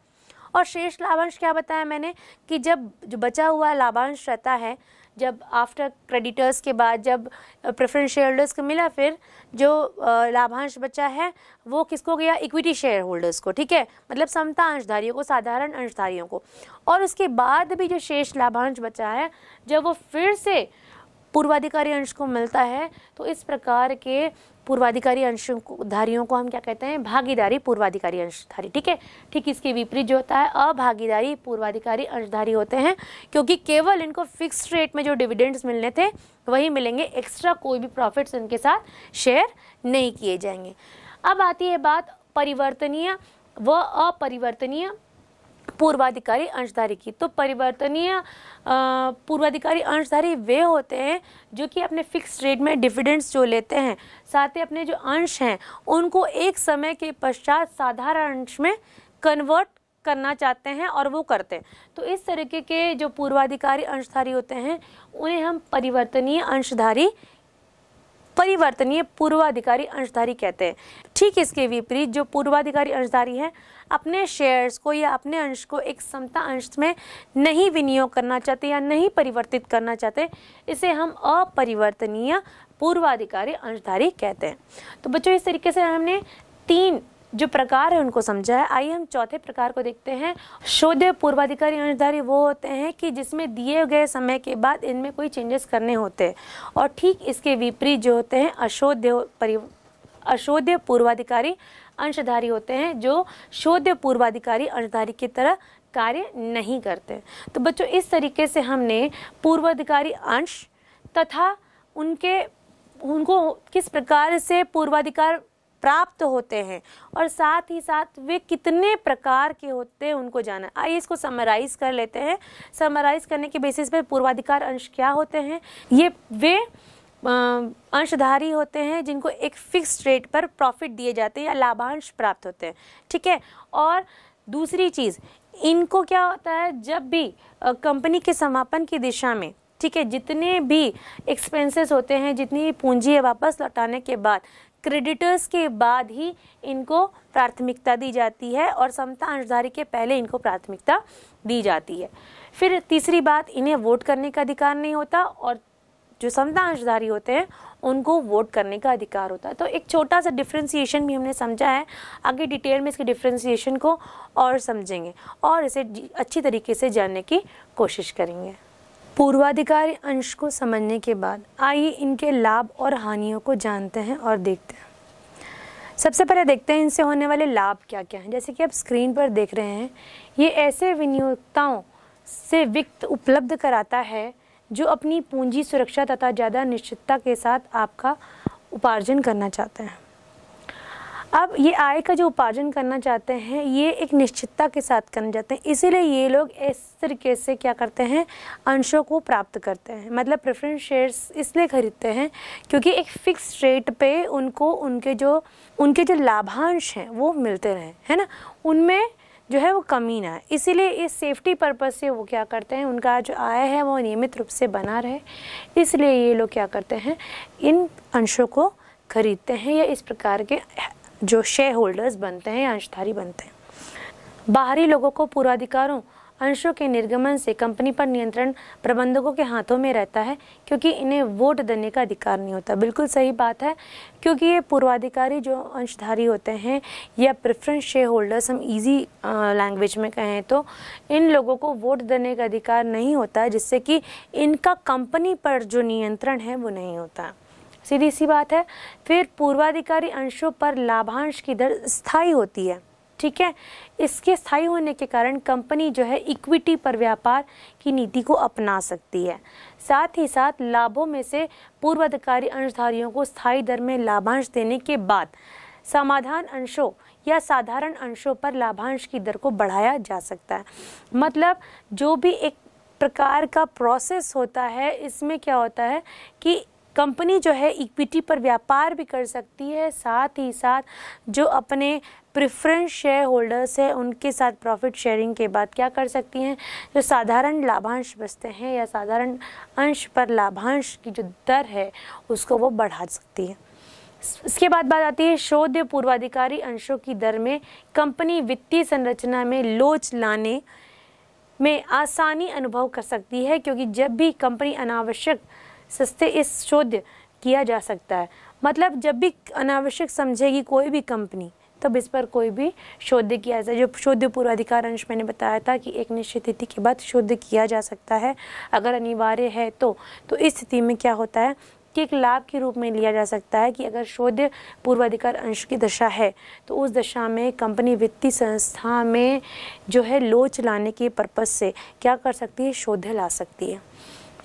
और शेष लाभांश क्या बताया मैंने कि जब जो बचा हुआ लाभांश रहता है जब आफ्टर क्रेडिटर्स के बाद जब प्रेफरेंस शेयर होल्डर्स को मिला फिर जो uh, लाभांश बचा है वो किसको गया इक्विटी शेयर होल्डर्स को ठीक है मतलब समता अंशधारियों को साधारण अंशधारियों को और उसके बाद भी जो शेष लाभांश बचा है जब वो फिर से पूर्वाधिकारी अंश को मिलता है तो इस प्रकार के पूर्वाधिकारी अंशधारियों को हम क्या कहते हैं भागीदारी पूर्वाधिकारी अंशधारी ठीक है ठीक इसके विपरीत जो होता है अभागीदारी पूर्वाधिकारी अंशधारी होते हैं क्योंकि केवल इनको फिक्स रेट में जो डिविडेंड्स मिलने थे वही मिलेंगे एक्स्ट्रा कोई भी प्रॉफिट्स इनके साथ शेयर नहीं किए जाएंगे अब आती है बात परिवर्तनीय व अपरिवर्तनीय पूर्वाधिकारी अंशधारी की तो परिवर्तनीय पूर्वाधिकारी अंशधारी वे होते हैं जो कि अपने फिक्स रेट में डिविडेंड्स जो लेते हैं साथ ही अपने जो अंश हैं उनको एक समय के पश्चात साधारण अंश में कन्वर्ट करना चाहते हैं और वो करते हैं तो इस तरीके के जो पूर्वाधिकारी अंशधारी होते हैं उन्हें हम परिवर्तनीय अंशधारी परिवर्तनीय पूर्वाधिकारी अंशधारी कहते हैं ठीक इसके विपरीत जो पूर्वाधिकारी अंशधारी हैं अपने शेयर्स को या अपने अंश को एक समता अंश में नहीं विनियोग करना चाहते या नहीं परिवर्तित करना चाहते इसे हम अपरिवर्तनीय पूर्वाधिकारी अंशधारी कहते हैं तो बच्चों इस तरीके से हमने तीन जो प्रकार है उनको समझा है आइए हम चौथे प्रकार को देखते हैं शोध पूर्वाधिकारी अंशधारी वो होते हैं कि जिसमें दिए गए समय के बाद इनमें कोई चेंजेस करने होते हैं और ठीक इसके विपरीत जो होते हैं अशोध्य अशोध्य पूर्वाधिकारी अंशधारी होते हैं जो शोध पूर्वाधिकारी अंशधारी की तरह कार्य नहीं करते तो बच्चों इस तरीके से हमने पूर्वाधिकारी अंश तथा उनके उनको किस प्रकार से पूर्वाधिकार प्राप्त होते हैं और साथ ही साथ वे कितने प्रकार के होते हैं उनको जाना आइए इसको समराइज कर लेते हैं समराइज करने के बेसिस पर पूर्वाधिकार अंश क्या होते हैं ये वे अंशधारी होते हैं जिनको एक फिक्स रेट पर प्रॉफिट दिए जाते हैं या लाभांश प्राप्त होते हैं ठीक है और दूसरी चीज़ इनको क्या होता है जब भी कंपनी के समापन की दिशा में ठीक है जितने भी एक्सपेंसेस होते हैं जितनी भी पूंजी है वापस लौटाने के बाद क्रेडिटर्स के बाद ही इनको प्राथमिकता दी जाती है और समता अंशधारी के पहले इनको प्राथमिकता दी जाती है फिर तीसरी बात इन्हें वोट करने का अधिकार नहीं होता और जो संविधानधारी होते हैं उनको वोट करने का अधिकार होता है तो एक छोटा सा डिफ्रेंसीशन भी हमने समझा है आगे डिटेल में इसके डिफ्रेंसीशन को और समझेंगे और इसे अच्छी तरीके से जानने की कोशिश करेंगे पूर्वाधिकार अंश को समझने के बाद आइए इनके लाभ और हानियों को जानते हैं और देखते हैं सबसे पहले देखते हैं इनसे होने वाले लाभ क्या क्या हैं जैसे कि आप स्क्रीन पर देख रहे हैं ये ऐसे विनियोक्ताओं से वित्त उपलब्ध कराता है जो अपनी पूंजी सुरक्षा तथा ज़्यादा निश्चितता के साथ आपका उपार्जन करना चाहते हैं अब ये आय का जो उपार्जन करना चाहते हैं ये एक निश्चितता के साथ करना चाहते हैं इसीलिए ये लोग इस तरीके से क्या करते हैं अंशों को प्राप्त करते हैं मतलब प्रेफरेंस शेयर्स इसलिए खरीदते हैं क्योंकि एक फ़िक्स रेट पे उनको उनके जो उनके जो लाभांश हैं वो मिलते रहें है ना उनमें जो है वो कमीना है इसीलिए इस सेफ्टी पर्पज़ से वो क्या करते हैं उनका जो आय है वो नियमित रूप से बना रहे इसलिए ये लोग क्या करते हैं इन अंशों को खरीदते हैं या इस प्रकार के जो शेयर होल्डर्स बनते हैं या अंशधारी बनते हैं बाहरी लोगों को पूर्वाधिकारों अंशों के निर्गमन से कंपनी पर नियंत्रण प्रबंधकों के हाथों में रहता है क्योंकि इन्हें वोट देने का अधिकार नहीं होता बिल्कुल सही बात है क्योंकि ये पूर्वाधिकारी जो अंशधारी होते हैं या प्रेफरेंस शेयर होल्डर्स हम इजी लैंग्वेज में कहें तो इन लोगों को वोट देने का अधिकार नहीं होता जिससे कि इनका कंपनी पर जो नियंत्रण है वो नहीं होता सीधी सी बात है फिर पूर्वाधिकारी अंशों पर लाभांश की दर स्थायी होती है ठीक है इसके स्थायी होने के कारण कंपनी जो है इक्विटी पर व्यापार की नीति को अपना सकती है साथ ही साथ लाभों में से पूर्वाधिकारी अंशधारियों को स्थायी दर में लाभांश देने के बाद समाधान अंशों या साधारण अंशों पर लाभांश की दर को बढ़ाया जा सकता है मतलब जो भी एक प्रकार का प्रोसेस होता है इसमें क्या होता है कि कंपनी जो है इक्विटी पर व्यापार भी कर सकती है साथ ही साथ जो अपने प्रिफरेंस शेयर होल्डर्स है उनके साथ प्रॉफिट शेयरिंग के बाद क्या कर सकती हैं जो साधारण लाभांश बचते हैं या साधारण अंश पर लाभांश की जो दर है उसको वो बढ़ा सकती है इसके बाद बात आती है शोध पूर्वाधिकारी अंशों की दर में कंपनी वित्तीय संरचना में लोच लाने में आसानी अनुभव कर सकती है क्योंकि जब भी कंपनी अनावश्यक सस्ते इस शोध किया जा सकता है मतलब जब भी अनावश्यक समझेगी कोई भी कंपनी तब इस पर कोई भी शोध किया जाए जो शोध पूर्वाधिकार अंश मैंने बताया था कि एक निश्चित तिथि के बाद शोध किया जा सकता है अगर अनिवार्य है तो तो इस स्थिति में क्या होता है कि एक लाभ के रूप में लिया जा सकता है कि अगर शोध पूर्वाधिकार अंश की दशा है तो उस दशा में कंपनी वित्तीय संस्था में जो है लोच लाने के पर्पज़ से क्या कर सकती है शोध ला सकती है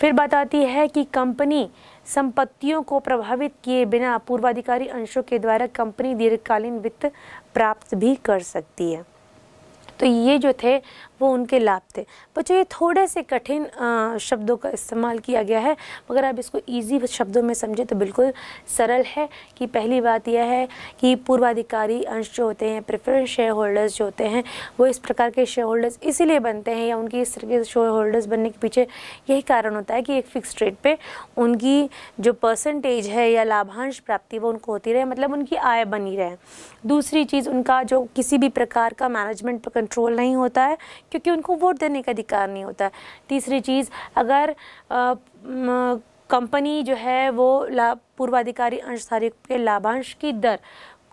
फिर बताती है कि कंपनी संपत्तियों को प्रभावित किए बिना पूर्वाधिकारी अंशों के द्वारा कंपनी दीर्घकालीन वित्त प्राप्त भी कर सकती है तो ये जो थे वो उनके लाभ थे बच्चों ये थोड़े से कठिन शब्दों का इस्तेमाल किया गया है मगर आप इसको ईजी शब्दों में समझें तो बिल्कुल सरल है कि पहली बात यह है कि पूर्वाधिकारी अंश जो होते हैं प्रेफरेंस शेयर होल्डर्स जो होते हैं वो इस प्रकार के शेयर होल्डर्स इसीलिए बनते हैं या उनकी इस तरह के शेयर होल्डर्स बनने के पीछे यही कारण होता है कि एक फिक्स रेट पर उनकी जो परसेंटेज है या लाभांश प्राप्ति वो उनको होती रहे मतलब उनकी आय बनी रहे दूसरी चीज़ उनका जो किसी भी प्रकार का मैनेजमेंट पर कंट्रोल नहीं होता है क्योंकि उनको वोट देने का अधिकार नहीं होता तीसरी चीज़ अगर कंपनी जो है वो पूर्वाधिकारी अंशधारी के लाभांश की दर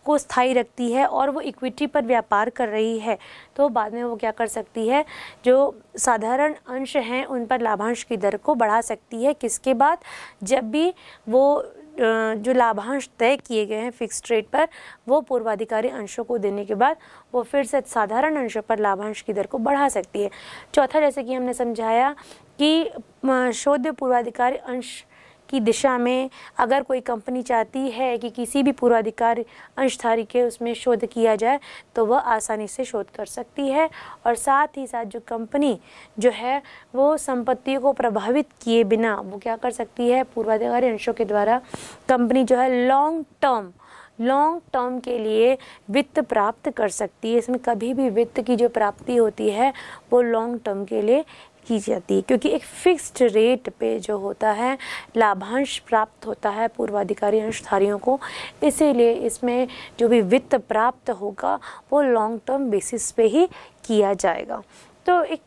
को स्थायी रखती है और वो इक्विटी पर व्यापार कर रही है तो बाद में वो क्या कर सकती है जो साधारण अंश हैं उन पर लाभांश की दर को बढ़ा सकती है किसके बाद जब भी वो जो लाभांश तय किए गए हैं फिक्स रेट पर वो पूर्वाधिकारी अंशों को देने के बाद वो फिर से साधारण अंशों पर लाभांश की दर को बढ़ा सकती है चौथा जैसे कि हमने समझाया कि शोध पूर्वाधिकारी अंश की दिशा में अगर कोई कंपनी चाहती है कि किसी भी पूर्वाधिकार अंशधारी के उसमें शोध किया जाए तो वह आसानी से शोध कर सकती है और साथ ही साथ जो कंपनी जो है वो संपत्ति को प्रभावित किए बिना वो क्या कर सकती है पूर्वाधिकारी अंशों के द्वारा कंपनी जो है लॉन्ग टर्म लॉन्ग टर्म के लिए वित्त प्राप्त कर सकती है इसमें कभी भी वित्त की जो प्राप्ति होती है वो लॉन्ग टर्म के लिए की जाती है क्योंकि एक फिक्स्ड रेट पे जो होता है लाभांश प्राप्त होता है पूर्वाधिकारी अंशधारियों को इसीलिए इसमें जो भी वित्त प्राप्त होगा वो लॉन्ग टर्म बेसिस पे ही किया जाएगा तो एक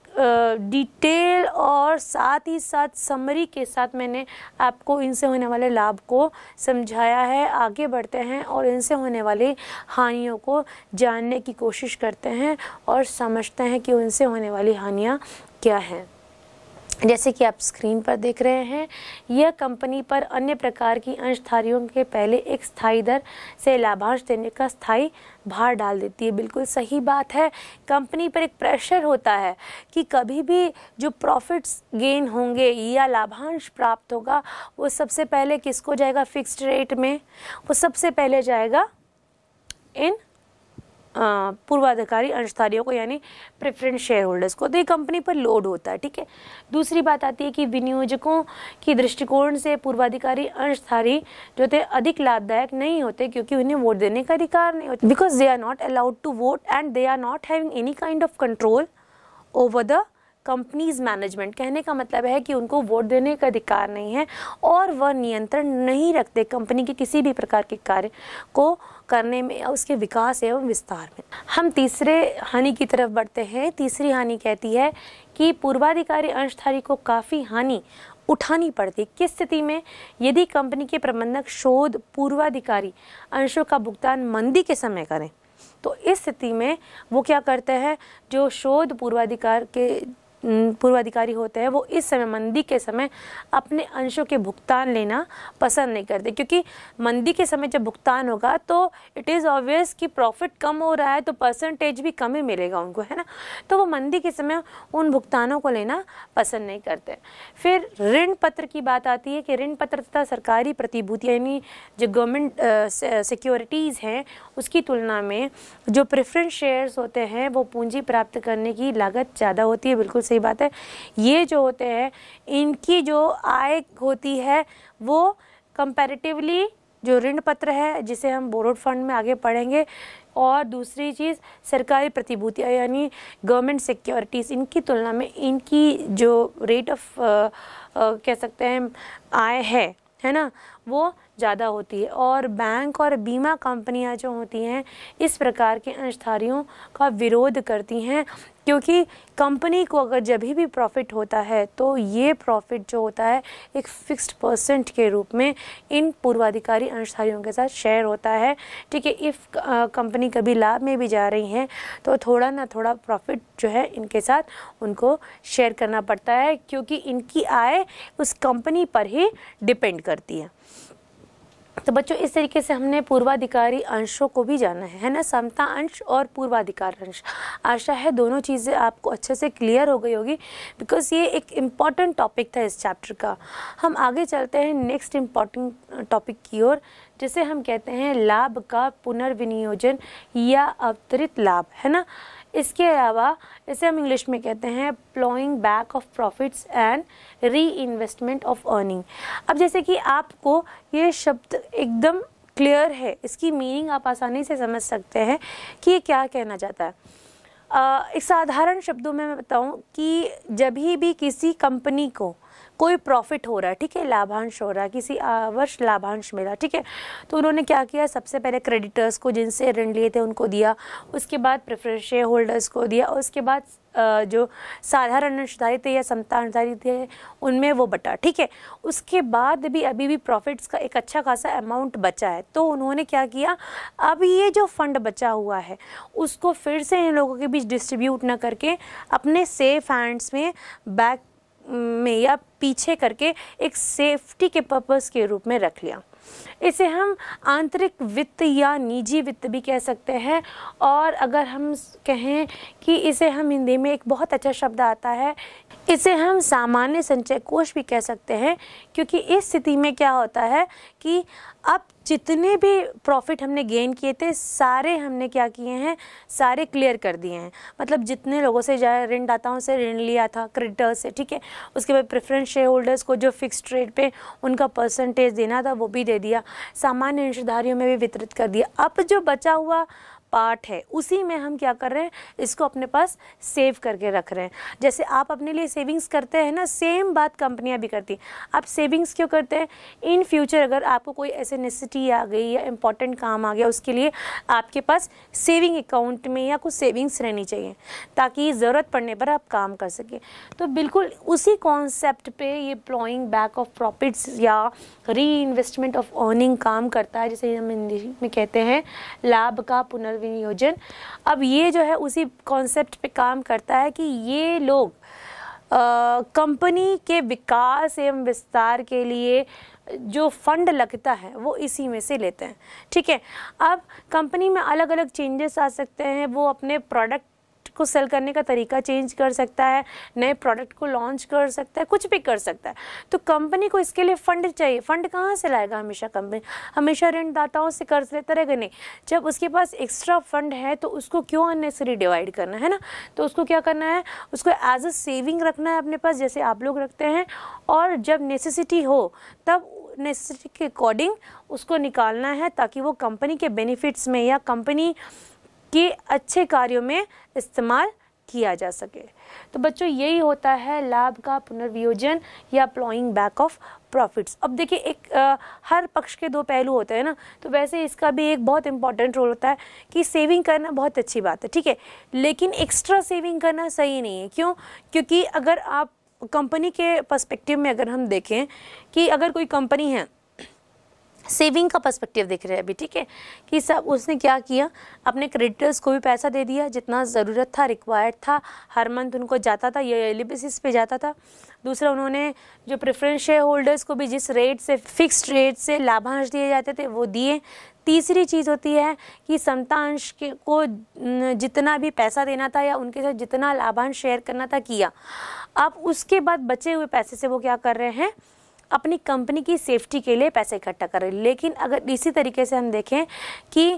डिटेल और साथ ही साथ समरी के साथ मैंने आपको इनसे होने वाले लाभ को समझाया है आगे बढ़ते हैं और इनसे होने वाली हानियों को जानने की कोशिश करते हैं और समझते हैं कि उनसे होने वाली हानियाँ क्या है जैसे कि आप स्क्रीन पर देख रहे हैं यह कंपनी पर अन्य प्रकार की अंशधारियों के पहले एक स्थायी दर से लाभांश देने का स्थायी भार डाल देती है बिल्कुल सही बात है कंपनी पर एक प्रेशर होता है कि कभी भी जो प्रॉफिट्स गेन होंगे या लाभांश प्राप्त होगा वो सबसे पहले किसको जाएगा फिक्स्ड रेट में वो सबसे पहले जाएगा इन पूर्वाधिकारी अंशधारियों को यानी प्रेफरेंस शेयर होल्डर्स को तो ये कंपनी पर लोड होता है ठीक है दूसरी बात आती है कि विनियोजकों की दृष्टिकोण से पूर्वाधिकारी अंशधारी जो थे अधिक लाभदायक नहीं होते क्योंकि उन्हें वोट देने का अधिकार नहीं होता because they are not allowed to vote and they are not having any kind of control over the company's management कहने का मतलब है कि उनको वोट देने का अधिकार नहीं है और वह नियंत्रण नहीं रखते कंपनी के किसी भी प्रकार के कार्य को करने में उसके विकास एवं विस्तार में हम तीसरे हानि की तरफ बढ़ते हैं तीसरी हानि कहती है कि पूर्वाधिकारी अंशधारी को काफ़ी हानि उठानी पड़ती किस स्थिति में यदि कंपनी के प्रबंधक शोध पूर्वाधिकारी अंशों का भुगतान मंदी के समय करें तो इस स्थिति में वो क्या करते हैं जो शोध पूर्वाधिकार के पूर्वाधिकारी होते हैं वो इस समय मंदी के समय अपने अंशों के भुगतान लेना पसंद नहीं करते क्योंकि मंदी के समय जब भुगतान होगा तो इट इज़ ऑब्वियस कि प्रॉफिट कम हो रहा है तो परसेंटेज भी कम ही मिलेगा उनको है ना तो वो मंदी के समय उन भुगतानों को लेना पसंद नहीं करते फिर ऋण पत्र की बात आती है कि ऋण पत्र तथा सरकारी प्रतिभूति यानी जो गवर्नमेंट सिक्योरिटीज़ हैं उसकी तुलना में जो प्रेफरेंस शेयर्स होते हैं वो पूंजी प्राप्त करने की लागत ज़्यादा होती है बिल्कुल सही बात है ये जो होते हैं इनकी जो आय होती है वो कंपेरेटिवली जो ऋण पत्र है जिसे हम बोरोड फंड में आगे पढ़ेंगे और दूसरी चीज़ सरकारी प्रतिभूतियाँ यानी गवर्नमेंट सिक्योरिटीज़ इनकी तुलना में इनकी जो रेट ऑफ कह सकते हैं आय है है ना वो ज़्यादा होती है और बैंक और बीमा कंपनियां जो होती हैं इस प्रकार के अंशधारियों का विरोध करती हैं क्योंकि कंपनी को अगर जब भी प्रॉफिट होता है तो ये प्रॉफिट जो होता है एक फिक्स्ड परसेंट के रूप में इन पूर्वाधिकारी अंशधारियों के साथ शेयर होता है ठीक है इफ़ कंपनी कभी लाभ में भी जा रही हैं तो थोड़ा ना थोड़ा प्रॉफिट जो है इनके साथ उनको शेयर करना पड़ता है क्योंकि इनकी आय उस कंपनी पर ही डिपेंड करती है तो बच्चों इस तरीके से हमने पूर्वाधिकारी अंशों को भी जाना है है ना समता अंश और पूर्वाधिकार अंश आशा है दोनों चीज़ें आपको अच्छे से क्लियर हो गई होगी बिकॉज ये एक इम्पॉर्टेंट टॉपिक था इस चैप्टर का हम आगे चलते हैं नेक्स्ट इम्पॉर्टेंट टॉपिक की ओर जिसे हम कहते हैं लाभ का पुनर्विनियोजन या अवतरित लाभ है ना इसके अलावा इसे हम इंग्लिश में कहते हैं ploughing back of profits and reinvestment of earning अब जैसे कि आपको ये शब्द एकदम क्लियर है इसकी मीनिंग आप आसानी से समझ सकते हैं कि ये क्या कहना चाहता है एक साधारण शब्दों में मैं बताऊं कि जब भी किसी कंपनी को कोई प्रॉफिट हो रहा है ठीक है लाभांश हो रहा है किसी वर्ष लाभांश मिला ठीक है तो उन्होंने क्या किया सबसे पहले क्रेडिटर्स को जिनसे ऋण लिए थे उनको दिया उसके बाद प्रेफरेंस शेयर होल्डर्स को दिया और उसके बाद जो साधारण अंशधारी थे या समताधारी थे उनमें वो बटा ठीक है उसके बाद भी अभी भी प्रॉफिट्स का एक अच्छा खासा अमाउंट बचा है तो उन्होंने क्या किया अब ये जो फंड बचा हुआ है उसको फिर से इन लोगों के बीच डिस्ट्रीब्यूट ना करके अपने सेफ हैंड्स में बैक में या पीछे करके एक सेफ्टी के पर्पस के रूप में रख लिया इसे हम आंतरिक वित्त या निजी वित्त भी कह सकते हैं और अगर हम कहें कि इसे हम हिंदी में एक बहुत अच्छा शब्द आता है इसे हम सामान्य संचय कोष भी कह सकते हैं क्योंकि इस स्थिति में क्या होता है कि अब जितने भी प्रॉफिट हमने गेन किए थे सारे हमने क्या किए हैं सारे क्लियर कर दिए हैं मतलब जितने लोगों से जाए ऋण ऋणदाताओं से ऋण लिया था क्रेडिटर्स से ठीक है उसके बाद प्रेफरेंस शेयर होल्डर्स को जो फिक्स रेट पे उनका परसेंटेज देना था वो भी दे दिया सामान्य अंशधारियों में भी वितरित कर दिया अब जो बचा हुआ पार्ट है उसी में हम क्या कर रहे हैं इसको अपने पास सेव करके रख रहे हैं जैसे आप अपने लिए सेविंग्स करते हैं ना सेम बात कंपनियां भी करती आप सेविंग्स क्यों करते हैं इन फ्यूचर अगर आपको कोई ऐसे नेसेसिटी आ गई या इंपॉर्टेंट काम आ गया उसके लिए आपके पास सेविंग अकाउंट में या कुछ सेविंग्स रहनी चाहिए ताकि ज़रूरत पड़ने पर आप काम कर सकें तो बिल्कुल उसी कॉन्सेप्ट पे ये प्लॉइंग बैक ऑफ प्रॉफिट्स या री इन्वेस्टमेंट ऑफ अर्निंग काम करता है जैसे हम हिंदी में कहते हैं लाभ का पुनर् विनियोजन अब ये जो है उसी कॉन्सेप्ट पे काम करता है कि ये लोग कंपनी के विकास एवं विस्तार के लिए जो फंड लगता है वो इसी में से लेते हैं ठीक है अब कंपनी में अलग अलग चेंजेस आ सकते हैं वो अपने प्रोडक्ट प्रोडक्ट को सेल करने का तरीका चेंज कर सकता है नए प्रोडक्ट को लॉन्च कर सकता है कुछ भी कर सकता है तो कंपनी को इसके लिए फंड चाहिए फंड कहाँ से लाएगा हमेशा कंपनी हमेशा ऋणदाताओं से कर्ज लेता रहेगा नहीं जब उसके पास एक्स्ट्रा फंड है तो उसको क्यों अननेसरी डिवाइड करना है ना तो उसको क्या करना है उसको एज अ सेविंग रखना है अपने पास जैसे आप लोग रखते हैं और जब नेसेसिटी हो तब नेसेसिटी के अकॉर्डिंग उसको निकालना है ताकि वो कंपनी के बेनिफिट्स में या कंपनी कि अच्छे कार्यों में इस्तेमाल किया जा सके तो बच्चों यही होता है लाभ का पुनर्वियोजन या प्लॉइंग बैक ऑफ प्रॉफिट्स अब देखिए एक आ, हर पक्ष के दो पहलू होते हैं ना तो वैसे इसका भी एक बहुत इंपॉर्टेंट रोल होता है कि सेविंग करना बहुत अच्छी बात है ठीक है लेकिन एक्स्ट्रा सेविंग करना सही नहीं है क्यों क्योंकि अगर आप कंपनी के पर्सपेक्टिव में अगर हम देखें कि अगर कोई कंपनी है सेविंग का पर्सपेक्टिव देख रहे हैं अभी ठीक है कि सब उसने क्या किया अपने क्रेडिटर्स को भी पैसा दे दिया जितना ज़रूरत था रिक्वायर्ड था हर मंथ उनको जाता था ईयरली बेसिस पे जाता था दूसरा उन्होंने जो प्रेफरेंस शेयर होल्डर्स को भी जिस रेट से फिक्स्ड रेट से लाभांश दिए जाते थे वो दिए तीसरी चीज़ होती है कि समतांश के को जितना भी पैसा देना था या उनके साथ जितना लाभांश शेयर करना था किया अब उसके बाद बचे हुए पैसे से वो क्या कर रहे हैं अपनी कंपनी की सेफ्टी के लिए पैसे इकट्ठा कर रहे लेकिन अगर इसी तरीके से हम देखें कि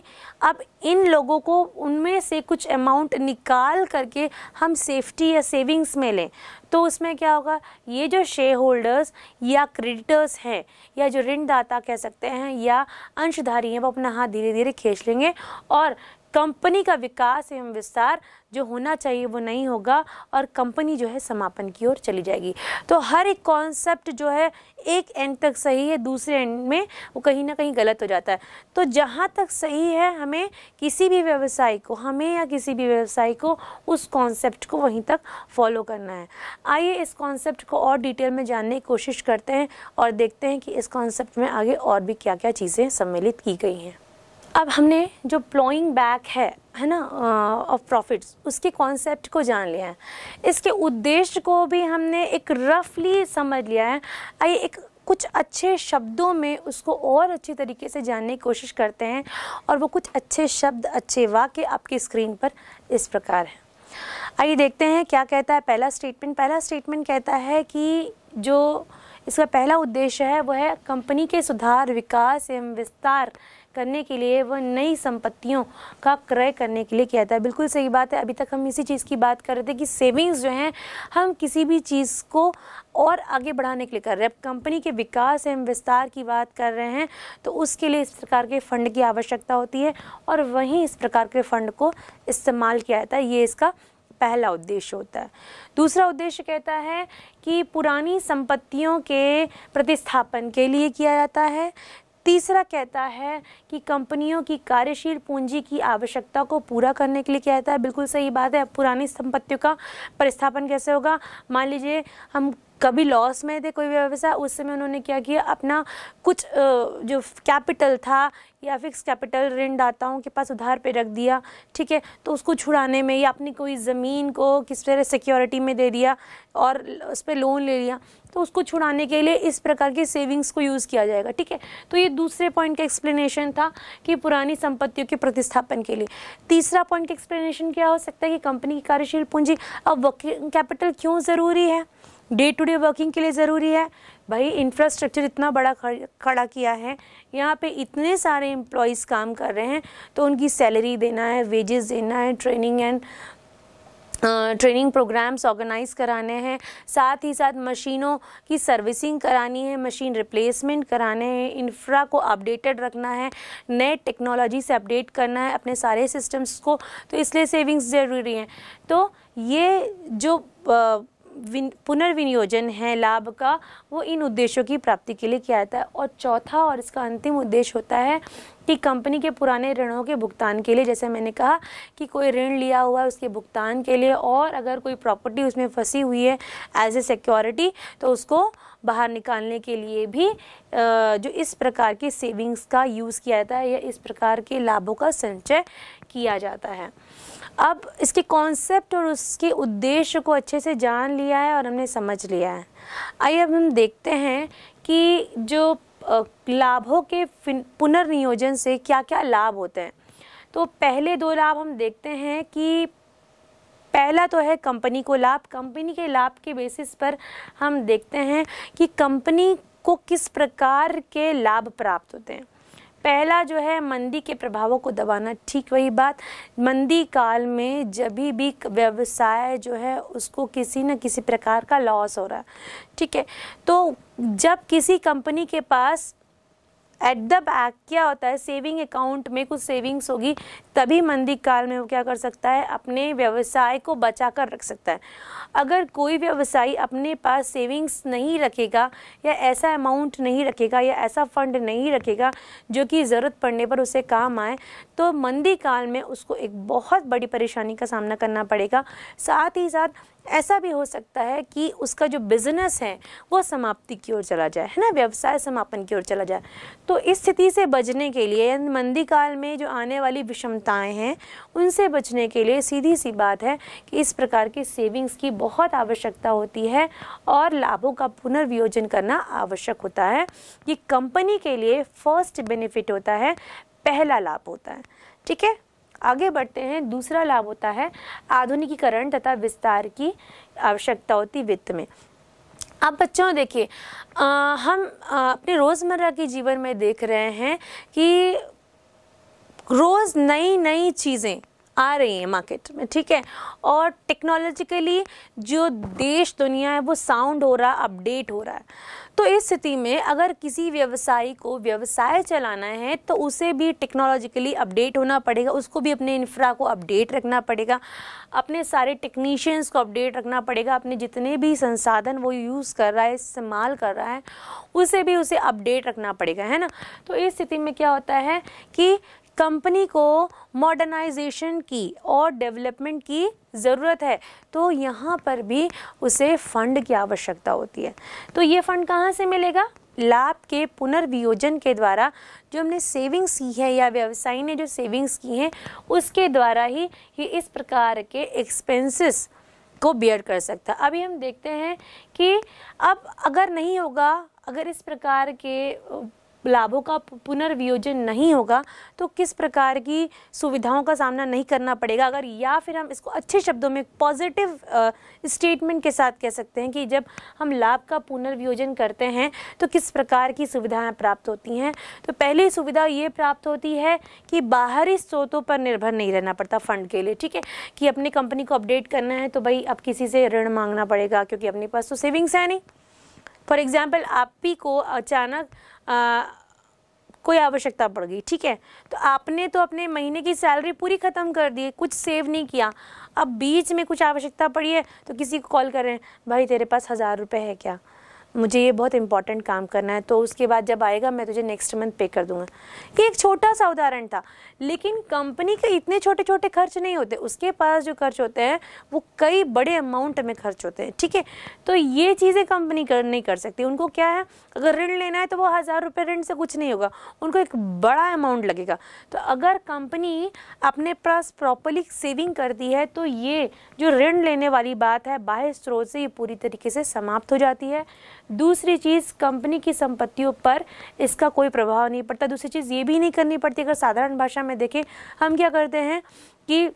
अब इन लोगों को उनमें से कुछ अमाउंट निकाल करके हम सेफ्टी या सेविंग्स में लें तो उसमें क्या होगा ये जो शेयर होल्डर्स या क्रेडिटर्स हैं या जो ऋणदाता कह सकते हैं या अंशधारी हैं वो अपना हाथ धीरे धीरे खींच लेंगे और कंपनी का विकास एवं विस्तार जो होना चाहिए वो नहीं होगा और कंपनी जो है समापन की ओर चली जाएगी तो हर एक कॉन्सेप्ट जो है एक एंड तक सही है दूसरे एंड में वो कहीं ना कहीं गलत हो जाता है तो जहाँ तक सही है हमें किसी भी व्यवसाय को हमें या किसी भी व्यवसाय को उस कॉन्सेप्ट को वहीं तक फॉलो करना है आइए इस कॉन्सेप्ट को और डिटेल में जानने की कोशिश करते हैं और देखते हैं कि इस कॉन्सेप्ट में आगे और भी क्या क्या चीज़ें सम्मिलित की गई हैं अब हमने जो प्लोइंग बैक है है ना ऑफ प्रॉफिट्स उसके कॉन्सेप्ट को जान लिया है इसके उद्देश्य को भी हमने एक रफली समझ लिया है आइए एक कुछ अच्छे शब्दों में उसको और अच्छी तरीके से जानने की कोशिश करते हैं और वो कुछ अच्छे शब्द अच्छे वाक्य आपकी स्क्रीन पर इस प्रकार हैं आइए देखते हैं क्या कहता है पहला स्टेटमेंट पहला स्टेटमेंट कहता है कि जो इसका पहला उद्देश्य है वह है कंपनी के सुधार विकास एवं विस्तार करने के लिए व नई संपत्तियों का क्रय करने के लिए किया जाता है बिल्कुल सही बात है अभी तक हम इसी चीज़ की बात कर रहे थे कि सेविंग्स जो हैं हम किसी भी चीज़ को और आगे बढ़ाने के लिए कर रहे हैं कंपनी के विकास एवं विस्तार की बात कर रहे हैं तो उसके लिए इस प्रकार के फंड की आवश्यकता होती है और वहीं इस प्रकार के फंड को इस्तेमाल किया जाता है ये इसका पहला उद्देश्य होता है दूसरा उद्देश्य कहता है कि पुरानी संपत्तियों के प्रतिस्थापन के लिए किया जाता है तीसरा कहता है कि कंपनियों की कार्यशील पूंजी की आवश्यकता को पूरा करने के लिए कहता है बिल्कुल सही बात है पुरानी संपत्तियों का परिस्थापन कैसे होगा मान लीजिए हम कभी लॉस में थे कोई व्यवसाय उस समय उन्होंने क्या किया अपना कुछ जो कैपिटल था या फिक्स कैपिटल ऋणदाताओं के पास उधार पे रख दिया ठीक है तो उसको छुड़ाने में या अपनी कोई ज़मीन को किस तरह सिक्योरिटी में दे दिया और उस पर लोन ले लिया तो उसको छुड़ाने के लिए इस प्रकार के सेविंग्स को यूज़ किया जाएगा ठीक है तो ये दूसरे पॉइंट का एक्सप्लेनेशन था कि पुरानी संपत्तियों के प्रतिस्थापन के लिए तीसरा पॉइंट का एक्सप्लेनेशन क्या हो सकता है कि कंपनी की कार्यशील पूंजी अब वर्किंग कैपिटल क्यों ज़रूरी है डे टू डे वर्किंग के लिए ज़रूरी है भाई इंफ्रास्ट्रक्चर इतना बड़ा खड़ा किया है यहाँ पे इतने सारे एम्प्लॉयज़ काम कर रहे हैं तो उनकी सैलरी देना है वेजेस देना है training and training programs organise कराने हैं साथ ही साथ मशीनों की सर्विसिंग करानी है मशीन रिप्लेसमेंट कराने हैं इंफ्रा को अपडेटेड रखना है नए टेक्नोलॉजी से अपडेट करना है अपने सारे सिस्टम्स को तो इसलिए सेविंग्स ज़रूरी हैं तो ये जो पुनर्विनियोजन है लाभ का वो इन उद्देश्यों की प्राप्ति के लिए किया जाता है और चौथा और इसका अंतिम उद्देश्य होता है कि कंपनी के पुराने ऋणों के भुगतान के लिए जैसे मैंने कहा कि कोई ऋण लिया हुआ है उसके भुगतान के लिए और अगर कोई प्रॉपर्टी उसमें फंसी हुई है एज ए सिक्योरिटी तो उसको बाहर निकालने के लिए भी जो इस प्रकार के सेविंग्स का यूज़ किया जाता है या इस प्रकार के लाभों का संचय किया जाता है अब इसके कॉन्सेप्ट और उसके उद्देश्य को अच्छे से जान लिया है और हमने समझ लिया है आइए अब हम देखते हैं कि जो लाभों के पुनर्नियोजन से क्या क्या लाभ होते हैं तो पहले दो लाभ हम देखते हैं कि पहला तो है कंपनी को लाभ कंपनी के लाभ के बेसिस पर हम देखते हैं कि कंपनी को किस प्रकार के लाभ प्राप्त होते हैं पहला जो है मंदी के प्रभावों को दबाना ठीक वही बात मंदी काल में जब भी व्यवसाय जो है उसको किसी न किसी प्रकार का लॉस हो रहा है ठीक है तो जब किसी कंपनी के पास एट द बैक क्या होता है सेविंग अकाउंट में कुछ सेविंग्स होगी तभी मंदी काल में वो क्या कर सकता है अपने व्यवसाय को बचा कर रख सकता है अगर कोई व्यवसायी अपने पास सेविंग्स नहीं रखेगा या ऐसा अमाउंट नहीं रखेगा या ऐसा फंड नहीं रखेगा जो कि ज़रूरत पड़ने पर उसे काम आए तो मंदी काल में उसको एक बहुत बड़ी परेशानी का सामना करना पड़ेगा साथ ही साथ ऐसा भी हो सकता है कि उसका जो बिज़नेस है वो समाप्ति की ओर चला जाए है ना व्यवसाय समापन की ओर चला जाए तो इस स्थिति से बचने के लिए मंदी काल में जो आने वाली विषमता चिंताएं हैं उनसे बचने के लिए सीधी सी बात है कि इस प्रकार की सेविंग्स की बहुत आवश्यकता होती है और लाभों का पुनर्वियोजन करना आवश्यक होता है ये कंपनी के लिए फर्स्ट बेनिफिट होता है पहला लाभ होता है ठीक है आगे बढ़ते हैं दूसरा लाभ होता है आधुनिकीकरण तथा विस्तार की आवश्यकता होती वित्त में अब बच्चों देखिए हम आ, अपने रोज़मर्रा के जीवन में देख रहे हैं कि रोज़ नई नई चीज़ें आ रही हैं मार्केट में ठीक है और टेक्नोलॉजिकली जो देश दुनिया है वो साउंड हो रहा है अपडेट हो रहा है तो इस स्थिति में अगर किसी व्यवसायी को व्यवसाय चलाना है तो उसे भी टेक्नोलॉजिकली अपडेट होना पड़ेगा उसको भी अपने इन्फ्रा को अपडेट रखना पड़ेगा अपने सारे टेक्नीशियंस को अपडेट रखना पड़ेगा अपने जितने भी संसाधन वो यूज़ कर रहा है इस्तेमाल कर रहा है उसे भी उसे अपडेट रखना पड़ेगा है ना तो इस स्थिति में क्या होता है कि कंपनी को मॉडर्नाइजेशन की और डेवलपमेंट की ज़रूरत है तो यहाँ पर भी उसे फंड की आवश्यकता होती है तो ये फंड कहाँ से मिलेगा लाभ के पुनर्वियोजन के द्वारा जो हमने सेविंग्स की है या व्यवसायी ने जो सेविंग्स की हैं उसके द्वारा ही ये इस प्रकार के एक्सपेंसेस को बियर कर सकता अभी हम देखते हैं कि अब अगर नहीं होगा अगर इस प्रकार के लाभों का पुनर्वियोजन नहीं होगा तो किस प्रकार की सुविधाओं का सामना नहीं करना पड़ेगा अगर या फिर हम इसको अच्छे शब्दों में पॉजिटिव स्टेटमेंट के साथ कह सकते हैं कि जब हम लाभ का पुनर्वियोजन करते हैं तो किस प्रकार की सुविधाएं प्राप्त होती हैं तो पहली सुविधा ये प्राप्त होती है कि बाहरी स्रोतों पर निर्भर नहीं रहना पड़ता फंड के लिए ठीक है कि अपनी कंपनी को अपडेट करना है तो भाई अब किसी से ऋण मांगना पड़ेगा क्योंकि अपने पास तो सेविंग्स है नहीं फॉर एग्ज़ाम्पल आप ही को अचानक कोई आवश्यकता पड़ गई ठीक है तो आपने तो अपने महीने की सैलरी पूरी ख़त्म कर दी कुछ सेव नहीं किया अब बीच में कुछ आवश्यकता पड़ी है तो किसी को कॉल करें भाई तेरे पास हज़ार रुपये है क्या मुझे ये बहुत इंपॉर्टेंट काम करना है तो उसके बाद जब आएगा मैं तुझे नेक्स्ट मंथ पे कर दूंगा ये एक छोटा सा उदाहरण था लेकिन कंपनी के इतने छोटे छोटे खर्च नहीं होते उसके पास जो खर्च होते हैं वो कई बड़े अमाउंट में खर्च होते हैं ठीक है तो ये चीज़ें कंपनी कर नहीं कर सकती उनको क्या है अगर ऋण लेना है तो वो हज़ार रुपये ऋण से कुछ नहीं होगा उनको एक बड़ा अमाउंट लगेगा तो अगर कंपनी अपने पास प्रॉपरली सेविंग करती है तो ये जो ऋण लेने वाली बात है बाह्य स्रोत से ये पूरी तरीके से समाप्त हो जाती है दूसरी चीज़ कंपनी की संपत्तियों पर इसका कोई प्रभाव नहीं पड़ता दूसरी चीज़ ये भी नहीं करनी पड़ती अगर साधारण भाषा में देखें हम क्या करते हैं कि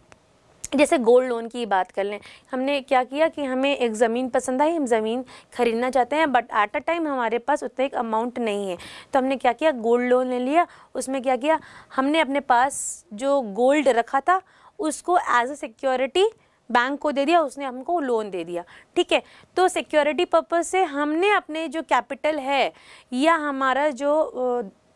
जैसे गोल्ड लोन की बात कर लें हमने क्या किया कि हमें एक ज़मीन पसंद आई हम ज़मीन खरीदना चाहते हैं बट एट अ टाइम हमारे पास उतना एक अमाउंट नहीं है तो हमने क्या किया गोल्ड लोन ले लिया उसमें क्या किया हमने अपने पास जो गोल्ड रखा था उसको एज अ सिक्योरिटी बैंक को दे दिया उसने हमको लोन दे दिया ठीक है तो सिक्योरिटी पर्पज से हमने अपने जो कैपिटल है या हमारा जो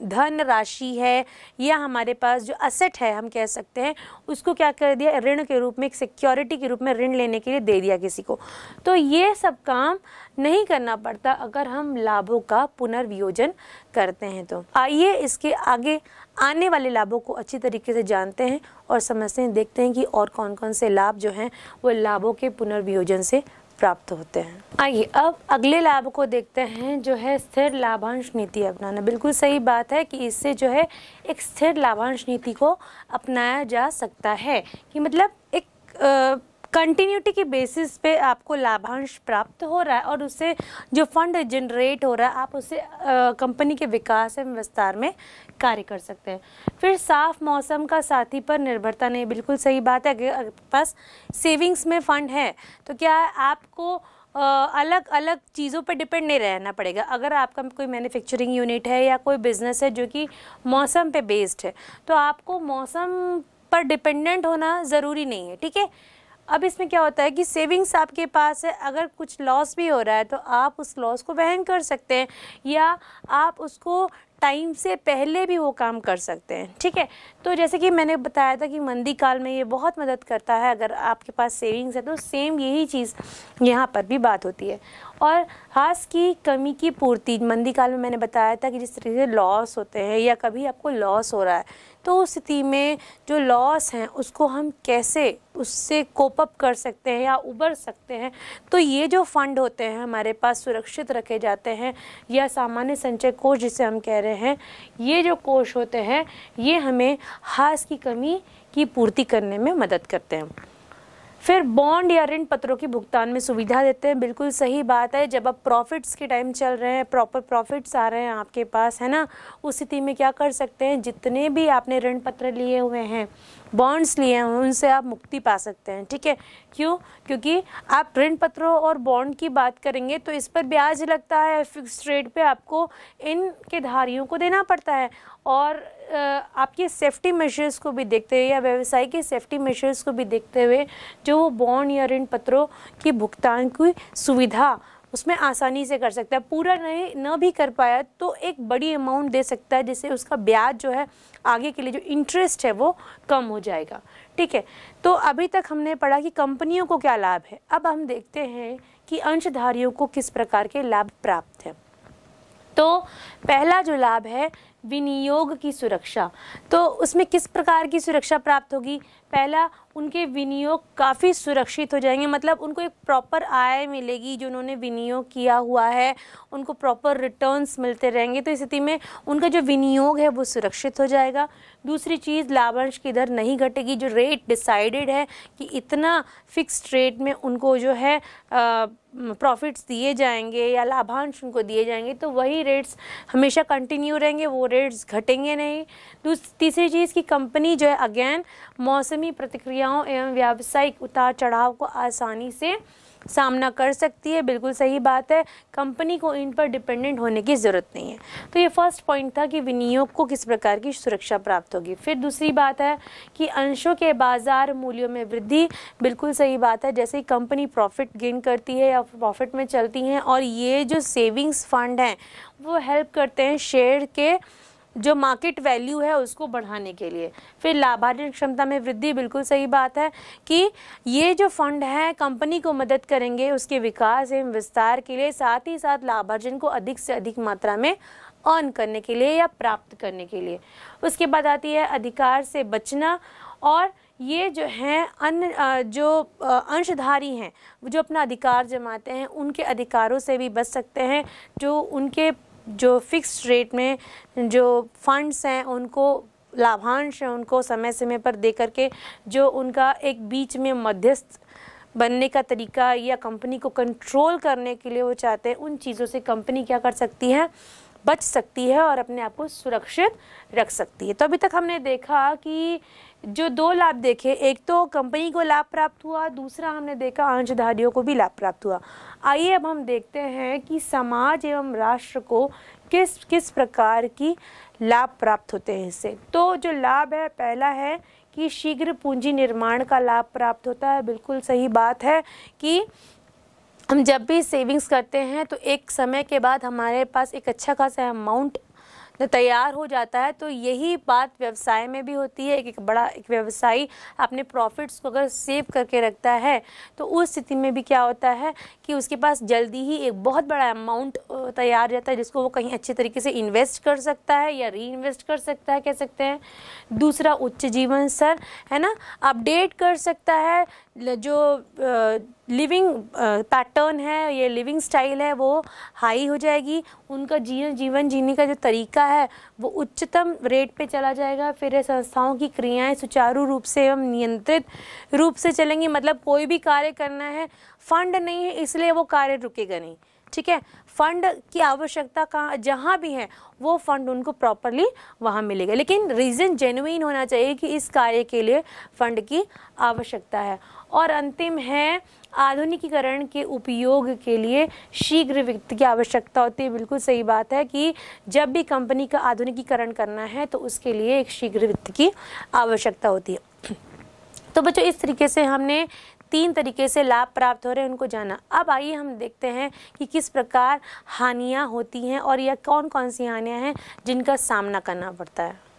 धन राशि है या हमारे पास जो असेट है हम कह सकते हैं उसको क्या कर दिया ऋण के रूप में एक सिक्योरिटी के रूप में ऋण लेने के लिए दे दिया किसी को तो ये सब काम नहीं करना पड़ता अगर हम लाभों का पुनर्वियोजन करते हैं तो आइए इसके आगे आने वाले लाभों को अच्छी तरीके से जानते हैं और समझते हैं देखते हैं कि और कौन कौन से लाभ जो हैं वो लाभों के पुनर्वियोजन से प्राप्त होते हैं आइए अब अगले लाभ को देखते हैं जो है स्थिर लाभांश नीति अपनाना बिल्कुल सही बात है कि इससे जो है एक स्थिर लाभांश नीति को अपनाया जा सकता है कि मतलब एक कंटिन्यूटी के बेसिस पे आपको लाभांश प्राप्त हो रहा है और उससे जो फंड जनरेट हो रहा है आप उसे कंपनी के विकास एवं विस्तार में कार्य कर सकते हैं फिर साफ मौसम का साथी पर निर्भरता नहीं बिल्कुल सही बात है अगर आपके पास सेविंग्स में फंड है तो क्या आपको अलग अलग चीज़ों पर डिपेंड नहीं रहना पड़ेगा अगर आपका कोई मैन्युफैक्चरिंग यूनिट है या कोई बिजनेस है जो कि मौसम पे बेस्ड है तो आपको मौसम पर डिपेंडेंट होना ज़रूरी नहीं है ठीक है अब इसमें क्या होता है कि सेविंग्स आपके पास है अगर कुछ लॉस भी हो रहा है तो आप उस लॉस को वहन कर सकते हैं या आप उसको टाइम से पहले भी वो काम कर सकते हैं ठीक है तो जैसे कि मैंने बताया था कि मंदी काल में ये बहुत मदद करता है अगर आपके पास सेविंग्स है तो सेम यही चीज़ यहाँ पर भी बात होती है और हास की कमी की पूर्ति मंदी काल में मैंने बताया था कि जिस तरीके से लॉस होते हैं या कभी आपको लॉस हो रहा है तो उस स्थिति में जो लॉस हैं उसको हम कैसे उससे कोप अप कर सकते हैं या उबर सकते हैं तो ये जो फंड होते हैं हमारे पास सुरक्षित रखे जाते हैं या सामान्य संचय कोष जिसे हम कह रहे हैं रहे हैं ये जो कोश होते हैं ये हमें हास की कमी की पूर्ति करने में मदद करते हैं फिर बॉन्ड या ऋण पत्रों की भुगतान में सुविधा देते हैं बिल्कुल सही बात है जब आप प्रॉफिट्स के टाइम चल रहे हैं प्रॉपर प्रॉफिट्स आ रहे हैं आपके पास है ना उस स्थिति में क्या कर सकते हैं जितने भी आपने ऋण पत्र लिए हुए हैं बॉन्ड्स लिए हैं उनसे आप मुक्ति पा सकते हैं ठीक है क्यों क्योंकि आप ऋण पत्रों और बॉन्ड की बात करेंगे तो इस पर ब्याज लगता है फिक्स रेट पे आपको इन के धारियों को देना पड़ता है और आपके सेफ्टी मेजर्स को भी देखते हुए या व्यवसाय के सेफ्टी मेजर्स को भी देखते हुए जो वो बॉन्ड या ऋण पत्रों की भुगतान की सुविधा उसमें आसानी से कर सकता है पूरा नहीं न भी कर पाया तो एक बड़ी अमाउंट दे सकता है जिससे उसका ब्याज जो है आगे के लिए जो इंटरेस्ट है वो कम हो जाएगा ठीक है तो अभी तक हमने पढ़ा कि कंपनियों को क्या लाभ है अब हम देखते हैं कि अंशधारियों को किस प्रकार के लाभ प्राप्त हैं तो पहला जो लाभ है विनियोग की सुरक्षा तो उसमें किस प्रकार की सुरक्षा प्राप्त होगी पहला उनके विनियोग काफ़ी सुरक्षित हो जाएंगे मतलब उनको एक प्रॉपर आय मिलेगी जो उन्होंने विनियोग किया हुआ है उनको प्रॉपर रिटर्न्स मिलते रहेंगे तो स्थिति में उनका जो विनियोग है वो सुरक्षित हो जाएगा दूसरी चीज़ लाभांश की दर नहीं घटेगी जो रेट डिसाइडेड है कि इतना फिक्स रेट में उनको जो है आ, प्रॉफिट्स दिए जाएंगे या लाभांश उनको दिए जाएंगे तो वही रेट्स हमेशा कंटिन्यू रहेंगे वो रेट्स घटेंगे नहीं दूसरी तीसरी चीज़ की कंपनी जो है अगेन मौसमी प्रतिक्रियाओं एवं व्यावसायिक उतार चढ़ाव को आसानी से सामना कर सकती है बिल्कुल सही बात है कंपनी को इन पर डिपेंडेंट होने की ज़रूरत नहीं है तो ये फर्स्ट पॉइंट था कि विनियोग को किस प्रकार की सुरक्षा प्राप्त होगी फिर दूसरी बात है कि अंशों के बाज़ार मूल्यों में वृद्धि बिल्कुल सही बात है जैसे ही कंपनी प्रॉफिट गेन करती है या प्रॉफिट में चलती हैं और ये जो सेविंग्स फंड हैं वो हेल्प करते हैं शेयर के जो मार्केट वैल्यू है उसको बढ़ाने के लिए फिर लाभार्जन क्षमता में वृद्धि बिल्कुल सही बात है कि ये जो फंड है कंपनी को मदद करेंगे उसके विकास एवं विस्तार के लिए साथ ही साथ लाभार्जन को अधिक से अधिक मात्रा में अर्न करने के लिए या प्राप्त करने के लिए उसके बाद आती है अधिकार से बचना और ये जो हैं अन्य जो अंशधारी हैं जो अपना अधिकार जमाते हैं उनके अधिकारों से भी बच सकते हैं जो उनके जो फिक्स रेट में जो फंड्स हैं उनको लाभांश है उनको समय समय पर दे करके जो उनका एक बीच में मध्यस्थ बनने का तरीका या कंपनी को कंट्रोल करने के लिए वो चाहते हैं उन चीज़ों से कंपनी क्या कर सकती है बच सकती है और अपने आप को सुरक्षित रख सकती है तो अभी तक हमने देखा कि जो दो लाभ देखे एक तो कंपनी को लाभ प्राप्त हुआ दूसरा हमने देखा अंशधारियों को भी लाभ प्राप्त हुआ आइए अब हम देखते हैं कि समाज एवं राष्ट्र को किस किस प्रकार की लाभ प्राप्त होते हैं इससे तो जो लाभ है पहला है कि शीघ्र पूंजी निर्माण का लाभ प्राप्त होता है बिल्कुल सही बात है कि हम जब भी सेविंग्स करते हैं तो एक समय के बाद हमारे पास एक अच्छा खासा अमाउंट तैयार हो जाता है तो यही बात व्यवसाय में भी होती है एक, एक बड़ा एक व्यवसायी अपने प्रॉफिट्स को अगर सेव करके रखता है तो उस स्थिति में भी क्या होता है कि उसके पास जल्दी ही एक बहुत बड़ा अमाउंट तैयार रहता है जिसको वो कहीं अच्छे तरीके से इन्वेस्ट कर सकता है या री इन्वेस्ट कर सकता है कह सकते हैं दूसरा उच्च जीवन स्तर है ना अपडेट कर सकता है जो लिविंग पैटर्न है ये लिविंग स्टाइल है वो हाई हो जाएगी उनका जीवन जीवन जीने का जो तरीका है वो उच्चतम रेट पे चला जाएगा फिर संस्थाओं की क्रियाएं सुचारू रूप से एवं नियंत्रित रूप से चलेंगी मतलब कोई भी कार्य करना है फंड नहीं है इसलिए वो कार्य रुकेगा नहीं ठीक है फंड की आवश्यकता कहाँ जहाँ भी है वो फंड उनको प्रॉपरली वहाँ मिलेगा लेकिन रीज़न जेनुइन होना चाहिए कि इस कार्य के लिए फंड की आवश्यकता है और अंतिम है आधुनिकीकरण के उपयोग के लिए शीघ्र वित्त की आवश्यकता होती है बिल्कुल सही बात है कि जब भी कंपनी का आधुनिकीकरण करना है तो उसके लिए एक शीघ्र वित्त की आवश्यकता होती है तो बच्चों इस तरीके से हमने तीन तरीके से लाभ प्राप्त हो रहे हैं उनको जाना अब आइए हम देखते हैं कि किस प्रकार हानियाँ होती हैं और यह कौन कौन सी हानियाँ हैं जिनका सामना करना पड़ता है